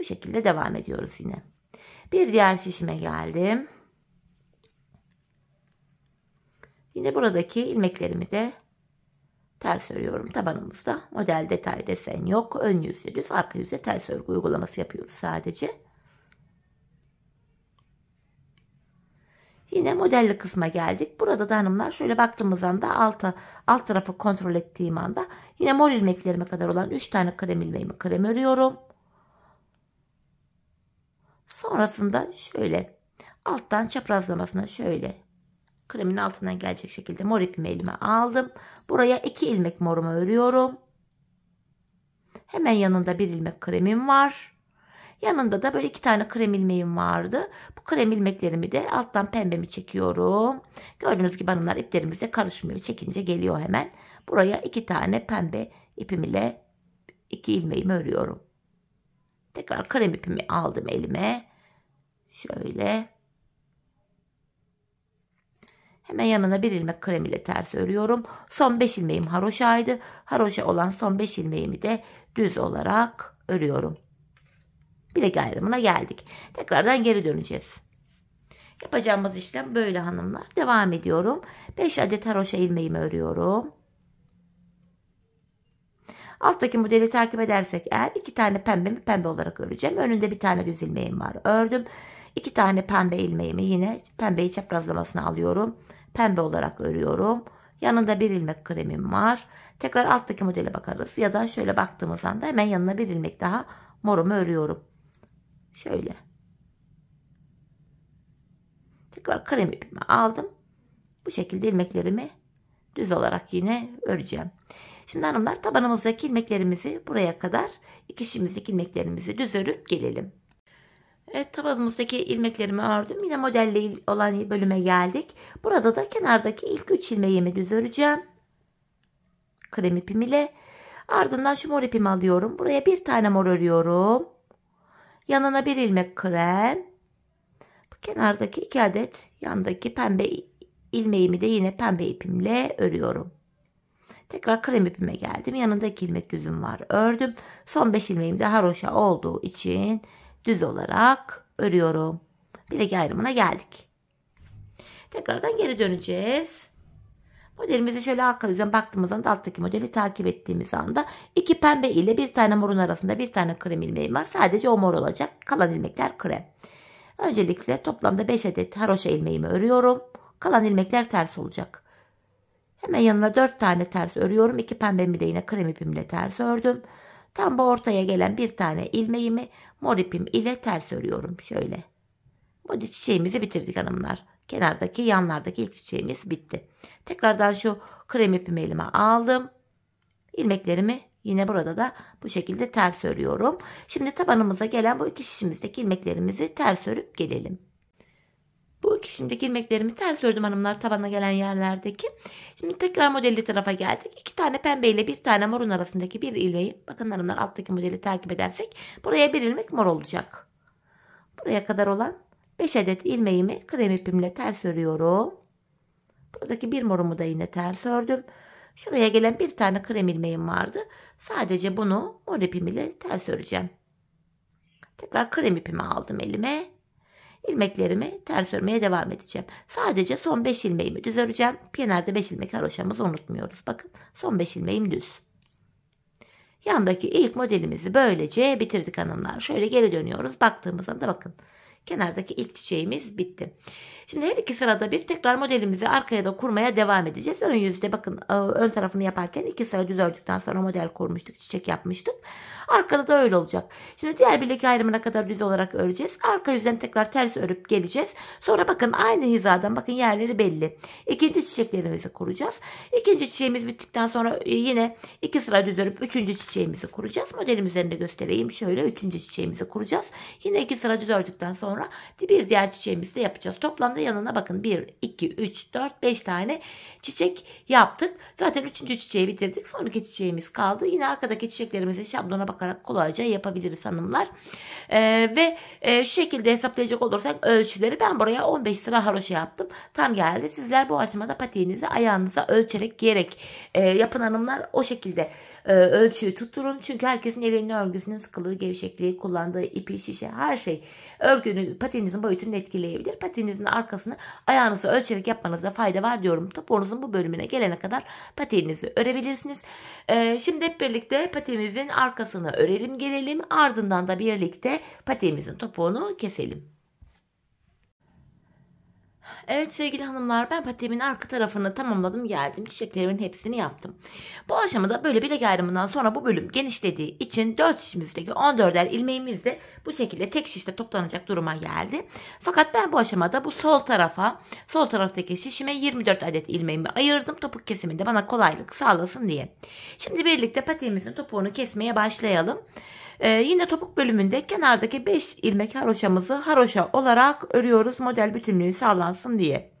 Bu şekilde devam ediyoruz yine. Bir diğer şişime geldim. Yine buradaki ilmeklerimi de ters örüyorum tabanımızda. Model detay desen yok. Ön yüzde düz, arka yüzde ters örgü uygulaması yapıyoruz sadece. Yine modelli kısma geldik. Burada da hanımlar şöyle baktığımız anda alta, alt tarafı kontrol ettiğim anda yine mor ilmeklerime kadar olan 3 tane krem ilmeğimi krem örüyorum. Sonrasında şöyle alttan çaprazlamasına şöyle Kremin altına gelecek şekilde mor ipimi elime aldım. Buraya iki ilmek morumu örüyorum. Hemen yanında bir ilmek kremim var. Yanında da böyle iki tane krem ilmeğim vardı. Bu krem ilmeklerimi de alttan pembemi çekiyorum. Gördüğünüz gibi hanımlar iplerimize karışmıyor. Çekince geliyor hemen. Buraya iki tane pembe ipim ile iki ilmeğimi örüyorum. Tekrar krem ipimi aldım elime. Şöyle Hemen yanına bir ilmek krem ile ters örüyorum. Son 5 ilmeğim haroşaydı. Haroşa olan son 5 ilmeğimi de düz olarak örüyorum. Bir de ayrımına geldik. Tekrardan geri döneceğiz. Yapacağımız işlem böyle hanımlar. Devam ediyorum. 5 adet haroşa ilmeğimi örüyorum. Alttaki modeli takip edersek eğer iki tane pembemi pembe olarak öreceğim. Önünde bir tane düz ilmeğim var. Ördüm. İki tane pembe ilmeğimi yine pembeyi çaprazlamasına alıyorum pembe olarak örüyorum. Yanında bir ilmek kremim var. Tekrar alttaki modele bakarız. Ya da şöyle baktığımız anda hemen yanına bir ilmek daha morumu örüyorum. Şöyle. Tekrar krem ipimi aldım. Bu şekilde ilmeklerimi düz olarak yine öreceğim. Şimdi hanımlar tabanımızdaki ilmeklerimizi buraya kadar ikişimizdeki ilmeklerimizi düz örüp gelelim. Evet, tabanımızdaki ilmeklerimi ördüm. Yine modelle olan bölüme geldik. Burada da kenardaki ilk 3 ilmeğimi düz öreceğim. Krem ipim ile. Ardından şu mor ipimi alıyorum. Buraya bir tane mor örüyorum. Yanına bir ilmek krem. Bu kenardaki 2 adet yandaki pembe ilmeğimi de yine pembe ipimle örüyorum. Tekrar krem ipime geldim. Yanındaki ilmek düzüm var. Ördüm. Son 5 ilmeğim de haroşa olduğu için düz olarak örüyorum. Bilek ayrımına geldik. Tekrardan geri döneceğiz. Modelimizi şöyle arka yüzden baktığımız anda alttaki modeli takip ettiğimiz anda iki pembe ile bir tane morun arasında bir tane krem ilmeğim var. Sadece o mor olacak. Kalan ilmekler krem. Öncelikle toplamda 5 adet haroşa ilmeğimi örüyorum. Kalan ilmekler ters olacak. Hemen yanına 4 tane ters örüyorum. 2 pembemi de yine krem ipimle ters ördüm. Tam bu ortaya gelen bir tane ilmeğimi mor ipim ile ters örüyorum şöyle. Bu çiçeğimizi bitirdik hanımlar. Kenardaki yanlardaki ilk çiçeğimiz bitti. Tekrardan şu krem ipimi elime aldım. İlmeklerimi yine burada da bu şekilde ters örüyorum. Şimdi tabanımıza gelen bu iki şişimizdeki ilmeklerimizi ters örüp gelelim. Bu iki şimdiki ilmeklerimi ters ördüm hanımlar tabana gelen yerlerdeki. Şimdi tekrar modelli tarafa geldik. İki tane pembe ile bir tane morun arasındaki bir ilmeği. Bakın hanımlar alttaki modeli takip edersek buraya bir ilmek mor olacak. Buraya kadar olan 5 adet ilmeğimi krem ipimle ters örüyorum. Buradaki bir morumu da yine ters ördüm. Şuraya gelen bir tane krem ilmeğim vardı. Sadece bunu mor ipim ile ters öreceğim. Tekrar krem ipimi aldım elime ilmeklerimi ters örmeye devam edeceğim. Sadece son 5 ilmeğimi düz öreceğim. Kenarda 5 ilmek haroşamızı unutmuyoruz. Bakın son 5 ilmeğim düz. Yandaki ilk modelimizi böylece bitirdik hanımlar. Şöyle geri dönüyoruz. Baktığımızda da bakın. Kenardaki ilk çiçeğimiz bitti. Şimdi her iki sırada bir tekrar modelimizi arkaya da kurmaya devam edeceğiz. Ön yüzde bakın ön tarafını yaparken iki sıra düz ördükten sonra model kurmuştuk, çiçek yapmıştık. Arkada da öyle olacak. Şimdi diğer birlik ayrımına kadar düz olarak öreceğiz. Arka yüzden tekrar ters örüp geleceğiz. Sonra bakın aynı hizadan bakın yerleri belli. İkinci çiçeklerimizi kuracağız. İkinci çiçeğimiz bittikten sonra e, yine iki sıra düz örüp üçüncü çiçeğimizi kuracağız. Modelim üzerinde göstereyim. Şöyle üçüncü çiçeğimizi kuracağız. Yine iki sıra düz ördükten sonra bir diğer çiçeğimizi de yapacağız. Toplamda yanına bakın 1, 2, 3, 4, 5 tane çiçek yaptık. Zaten üçüncü çiçeği bitirdik. Sonraki çiçeğimiz kaldı. Yine arkadaki çiçeklerimizin şablona bakın bakarak kolayca yapabiliriz hanımlar. E, ve e, şu şekilde hesaplayacak olursak ölçüleri ben buraya 15 sıra haroşa yaptım. Tam geldi. Sizler bu aşamada patiğinizi ayağınıza ölçerek giyerek e, yapın hanımlar. O şekilde e, ölçüyü tutturun. Çünkü herkesin elinin örgüsünün sıkılığı, gevşekliği, kullandığı ipi, şişe her şey örgünün patinizin boyutunu etkileyebilir. Patinizin arkasını ayağınızı ölçerek yapmanızda fayda var diyorum. Topuğunuzun bu bölümüne gelene kadar patinizi örebilirsiniz. E, şimdi hep birlikte patimizin arkasını örelim gelelim. Ardından da birlikte patimizin topuğunu keselim. Evet sevgili hanımlar ben patemin arka tarafını tamamladım geldim. Çiçeklerimin hepsini yaptım. Bu aşamada böyle bilek ayrımından sonra bu bölüm genişlediği için 4 şişimizdeki 14'er ilmeğimiz de bu şekilde tek şişte toplanacak duruma geldi. Fakat ben bu aşamada bu sol tarafa sol taraftaki şişime 24 adet ilmeğimi ayırdım. Topuk kesiminde bana kolaylık sağlasın diye. Şimdi birlikte patemizin topuğunu kesmeye başlayalım. Ee, yine topuk bölümünde kenardaki 5 ilmek haroşamızı haroşa olarak örüyoruz model bütünlüğü sağlansın diye.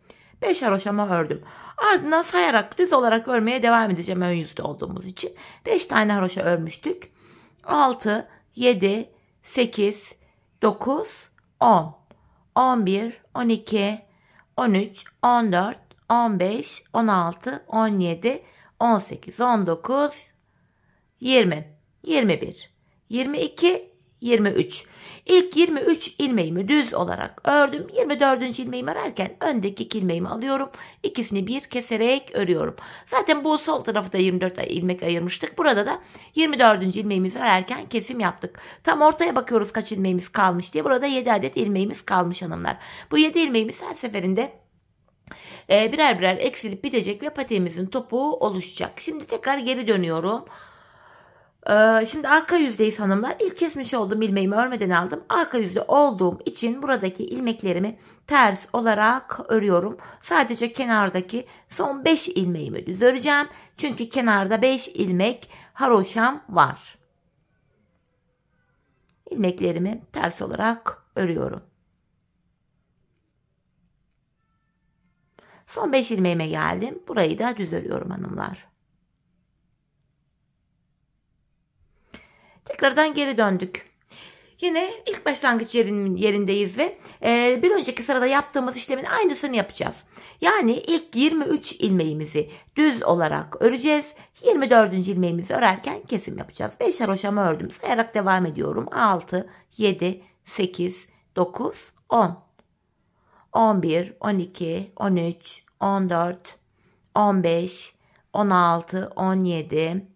5 haroşama ördüm. Ardından sayarak düz olarak örmeye devam edeceğim ön yüzde olduğumuz için. 5 tane haroşa örmüştük. 6, 7, 8, 9, 10, 11, 12, 13, 14, 15, 16, 17, 18, 19, 20, 21. 22, 23. İlk 23 ilmeğimi düz olarak ördüm. 24. ilmeğimi örerken öndeki iki ilmeğimi alıyorum. İkisini bir keserek örüyorum. Zaten bu sol tarafı da 24 ilmek ayırmıştık. Burada da 24. ilmeğimizi örerken kesim yaptık. Tam ortaya bakıyoruz kaç ilmeğimiz kalmış diye. Burada 7 adet ilmeğimiz kalmış hanımlar. Bu 7 ilmeğimiz her seferinde e, birer birer eksilip bitecek ve patiğimizin topuğu oluşacak. Şimdi tekrar geri dönüyorum. Ee, şimdi arka yüzdeyiz hanımlar. İlk kesmiş oldum ilmeğimi örmeden aldım. Arka yüzde olduğum için buradaki ilmeklerimi ters olarak örüyorum. Sadece kenardaki son 5 ilmeğimi düz öreceğim. Çünkü kenarda 5 ilmek haroşam var. İlmeklerimi ters olarak örüyorum. Son 5 ilmeğime geldim. Burayı da düz örüyorum hanımlar. Tekrardan geri döndük. Yine ilk başlangıç yerin, yerindeyiz ve e, bir önceki sırada yaptığımız işlemin aynısını yapacağız. Yani ilk 23 ilmeğimizi düz olarak öreceğiz. 24. ilmeğimizi örerken kesim yapacağız. 5 haroşama ördüm. Sayarak devam ediyorum. 6, 7, 8, 9, 10. 11, 12, 13, 14, 15, 16, 17,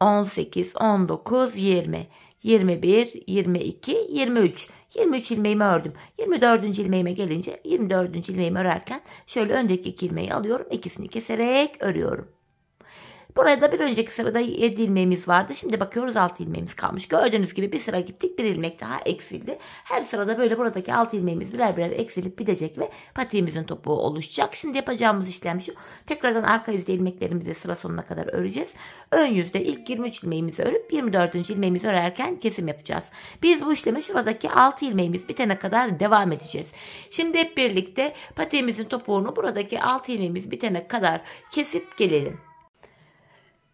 18, 19, 20, 21, 22, 23. 23 ilmeğimi ördüm. 24. ilmeğime gelince 24. ilmeğimi örerken şöyle öndeki iki ilmeği alıyorum. ikisini keserek örüyorum. Burada bir önceki sırada 7 ilmeğimiz vardı. Şimdi bakıyoruz 6 ilmeğimiz kalmış. Gördüğünüz gibi bir sıra gittik bir ilmek daha eksildi. Her sırada böyle buradaki 6 ilmeğimiz birer birer eksilip bitecek ve patiğimizin topuğu oluşacak. Şimdi yapacağımız işlem şu. Tekrardan arka yüzde ilmeklerimizi sıra sonuna kadar öreceğiz. Ön yüzde ilk 23 ilmeğimizi örüp 24. ilmeğimizi örerken kesim yapacağız. Biz bu işleme şuradaki 6 ilmeğimiz bitene kadar devam edeceğiz. Şimdi hep birlikte patiğimizin topuğunu buradaki 6 ilmeğimiz bitene kadar kesip gelelim.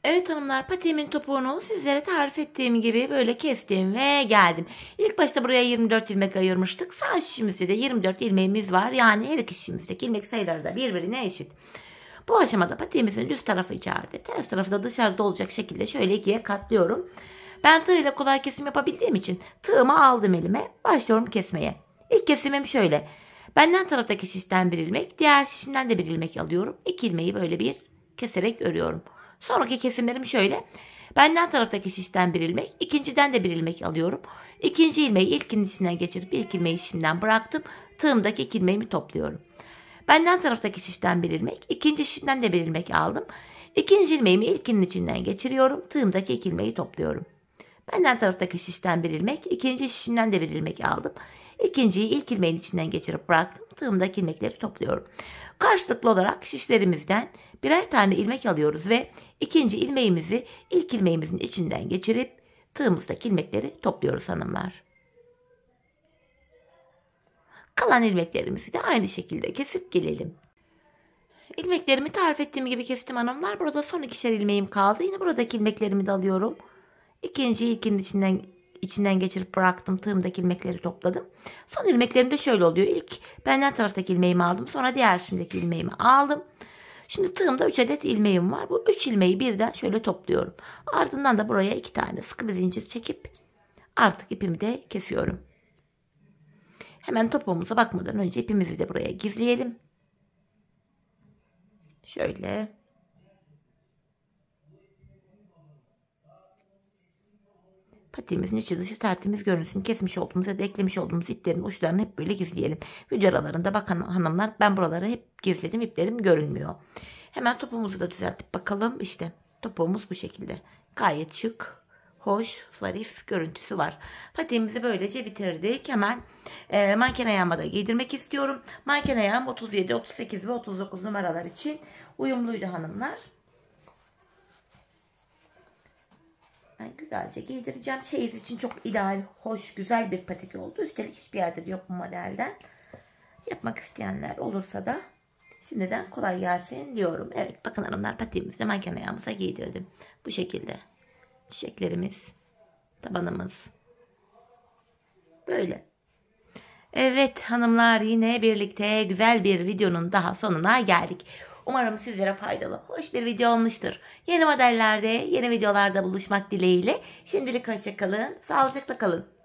Evet hanımlar patiğimin topuğunu sizlere tarif ettiğim gibi böyle kestim ve geldim. İlk başta buraya 24 ilmek ayırmıştık. Sağ şişimizde de 24 ilmeğimiz var. Yani her iki şişimizdeki ilmek sayıları da birbirine eşit. Bu aşamada patiğimizin üst tarafı içeride, ters tarafı da dışarıda olacak şekilde şöyle ikiye katlıyorum. Ben tığ ile kolay kesim yapabildiğim için tığımı aldım elime. Başlıyorum kesmeye. İlk kesimim şöyle. Benden taraftaki şişten bir ilmek, diğer şişinden de bir ilmek alıyorum. İki ilmeği böyle bir keserek örüyorum. Sonraki kesimlerim şöyle. Benden taraftaki şişten bir ilmek, ikinciden de bir ilmek alıyorum. İkinci ilmeği ilkinin içinden geçirip ilk ilmeği şimdiden bıraktım. Tığımdaki iki ilmeğimi topluyorum. Benden taraftaki şişten bir ilmek, ikinci şişten de bir ilmek aldım. İkinci ilmeğimi ilkinin içinden geçiriyorum. Tığımdaki iki ilmeği topluyorum. Benden taraftaki şişten bir ilmek, ikinci şişinden de bir ilmek aldım. İkinciyi ilk ilmeğin içinden geçirip bıraktım. Tığımdaki ilmekleri topluyorum. Karşılıklı olarak şişlerimizden birer tane ilmek alıyoruz ve ikinci ilmeğimizi ilk ilmeğimizin içinden geçirip tığımızdaki ilmekleri topluyoruz hanımlar. Kalan ilmeklerimizi de aynı şekilde kesip gelelim. İlmeklerimi tarif ettiğim gibi kestim hanımlar. Burada son ikişer ilmeğim kaldı. Yine buradaki ilmeklerimi de alıyorum. İkinci ilkinin içinden içinden geçirip bıraktım. Tığımdaki ilmekleri topladım. Son ilmeklerim de şöyle oluyor. İlk benden taraftaki ilmeğimi aldım. Sonra diğer şimdiki ilmeğimi aldım. Şimdi tığımda 3 adet ilmeğim var. Bu 3 ilmeği birden şöyle topluyorum. Ardından da buraya 2 tane sıkı bir zincir çekip artık ipimi de kesiyorum. Hemen topuğumuza bakmadan önce ipimizi de buraya gizleyelim. Şöyle. Patiğimizin içi dışı tertemiz görünsün. Kesmiş olduğumuz ve eklemiş olduğumuz iplerin uçlarını hep böyle gizleyelim. Vücut aralarında bakan hanımlar ben buraları hep gizledim iplerim görünmüyor. Hemen topumuzu da düzeltip bakalım. İşte topuğumuz bu şekilde. Gayet şık hoş, zarif görüntüsü var. Patiğimizi böylece bitirdik. Hemen e, manken ayağıma da giydirmek istiyorum. Manken ayağım 37, 38 ve 39 numaralar için uyumluydu hanımlar. Ben güzelce giydireceğim. Çeyiz için çok ideal, hoş, güzel bir patik oldu. Üstelik hiçbir yerde de yok bu modelden. Yapmak isteyenler olursa da şimdiden kolay gelsin diyorum. Evet bakın hanımlar patiğimizi manken ayağımıza giydirdim. Bu şekilde. Çiçeklerimiz, tabanımız. Böyle. Evet hanımlar yine birlikte güzel bir videonun daha sonuna geldik. Umarım sizlere faydalı, hoş bir video olmuştur. Yeni modellerde, yeni videolarda buluşmak dileğiyle. Şimdilik hoşçakalın, sağlıcakla kalın.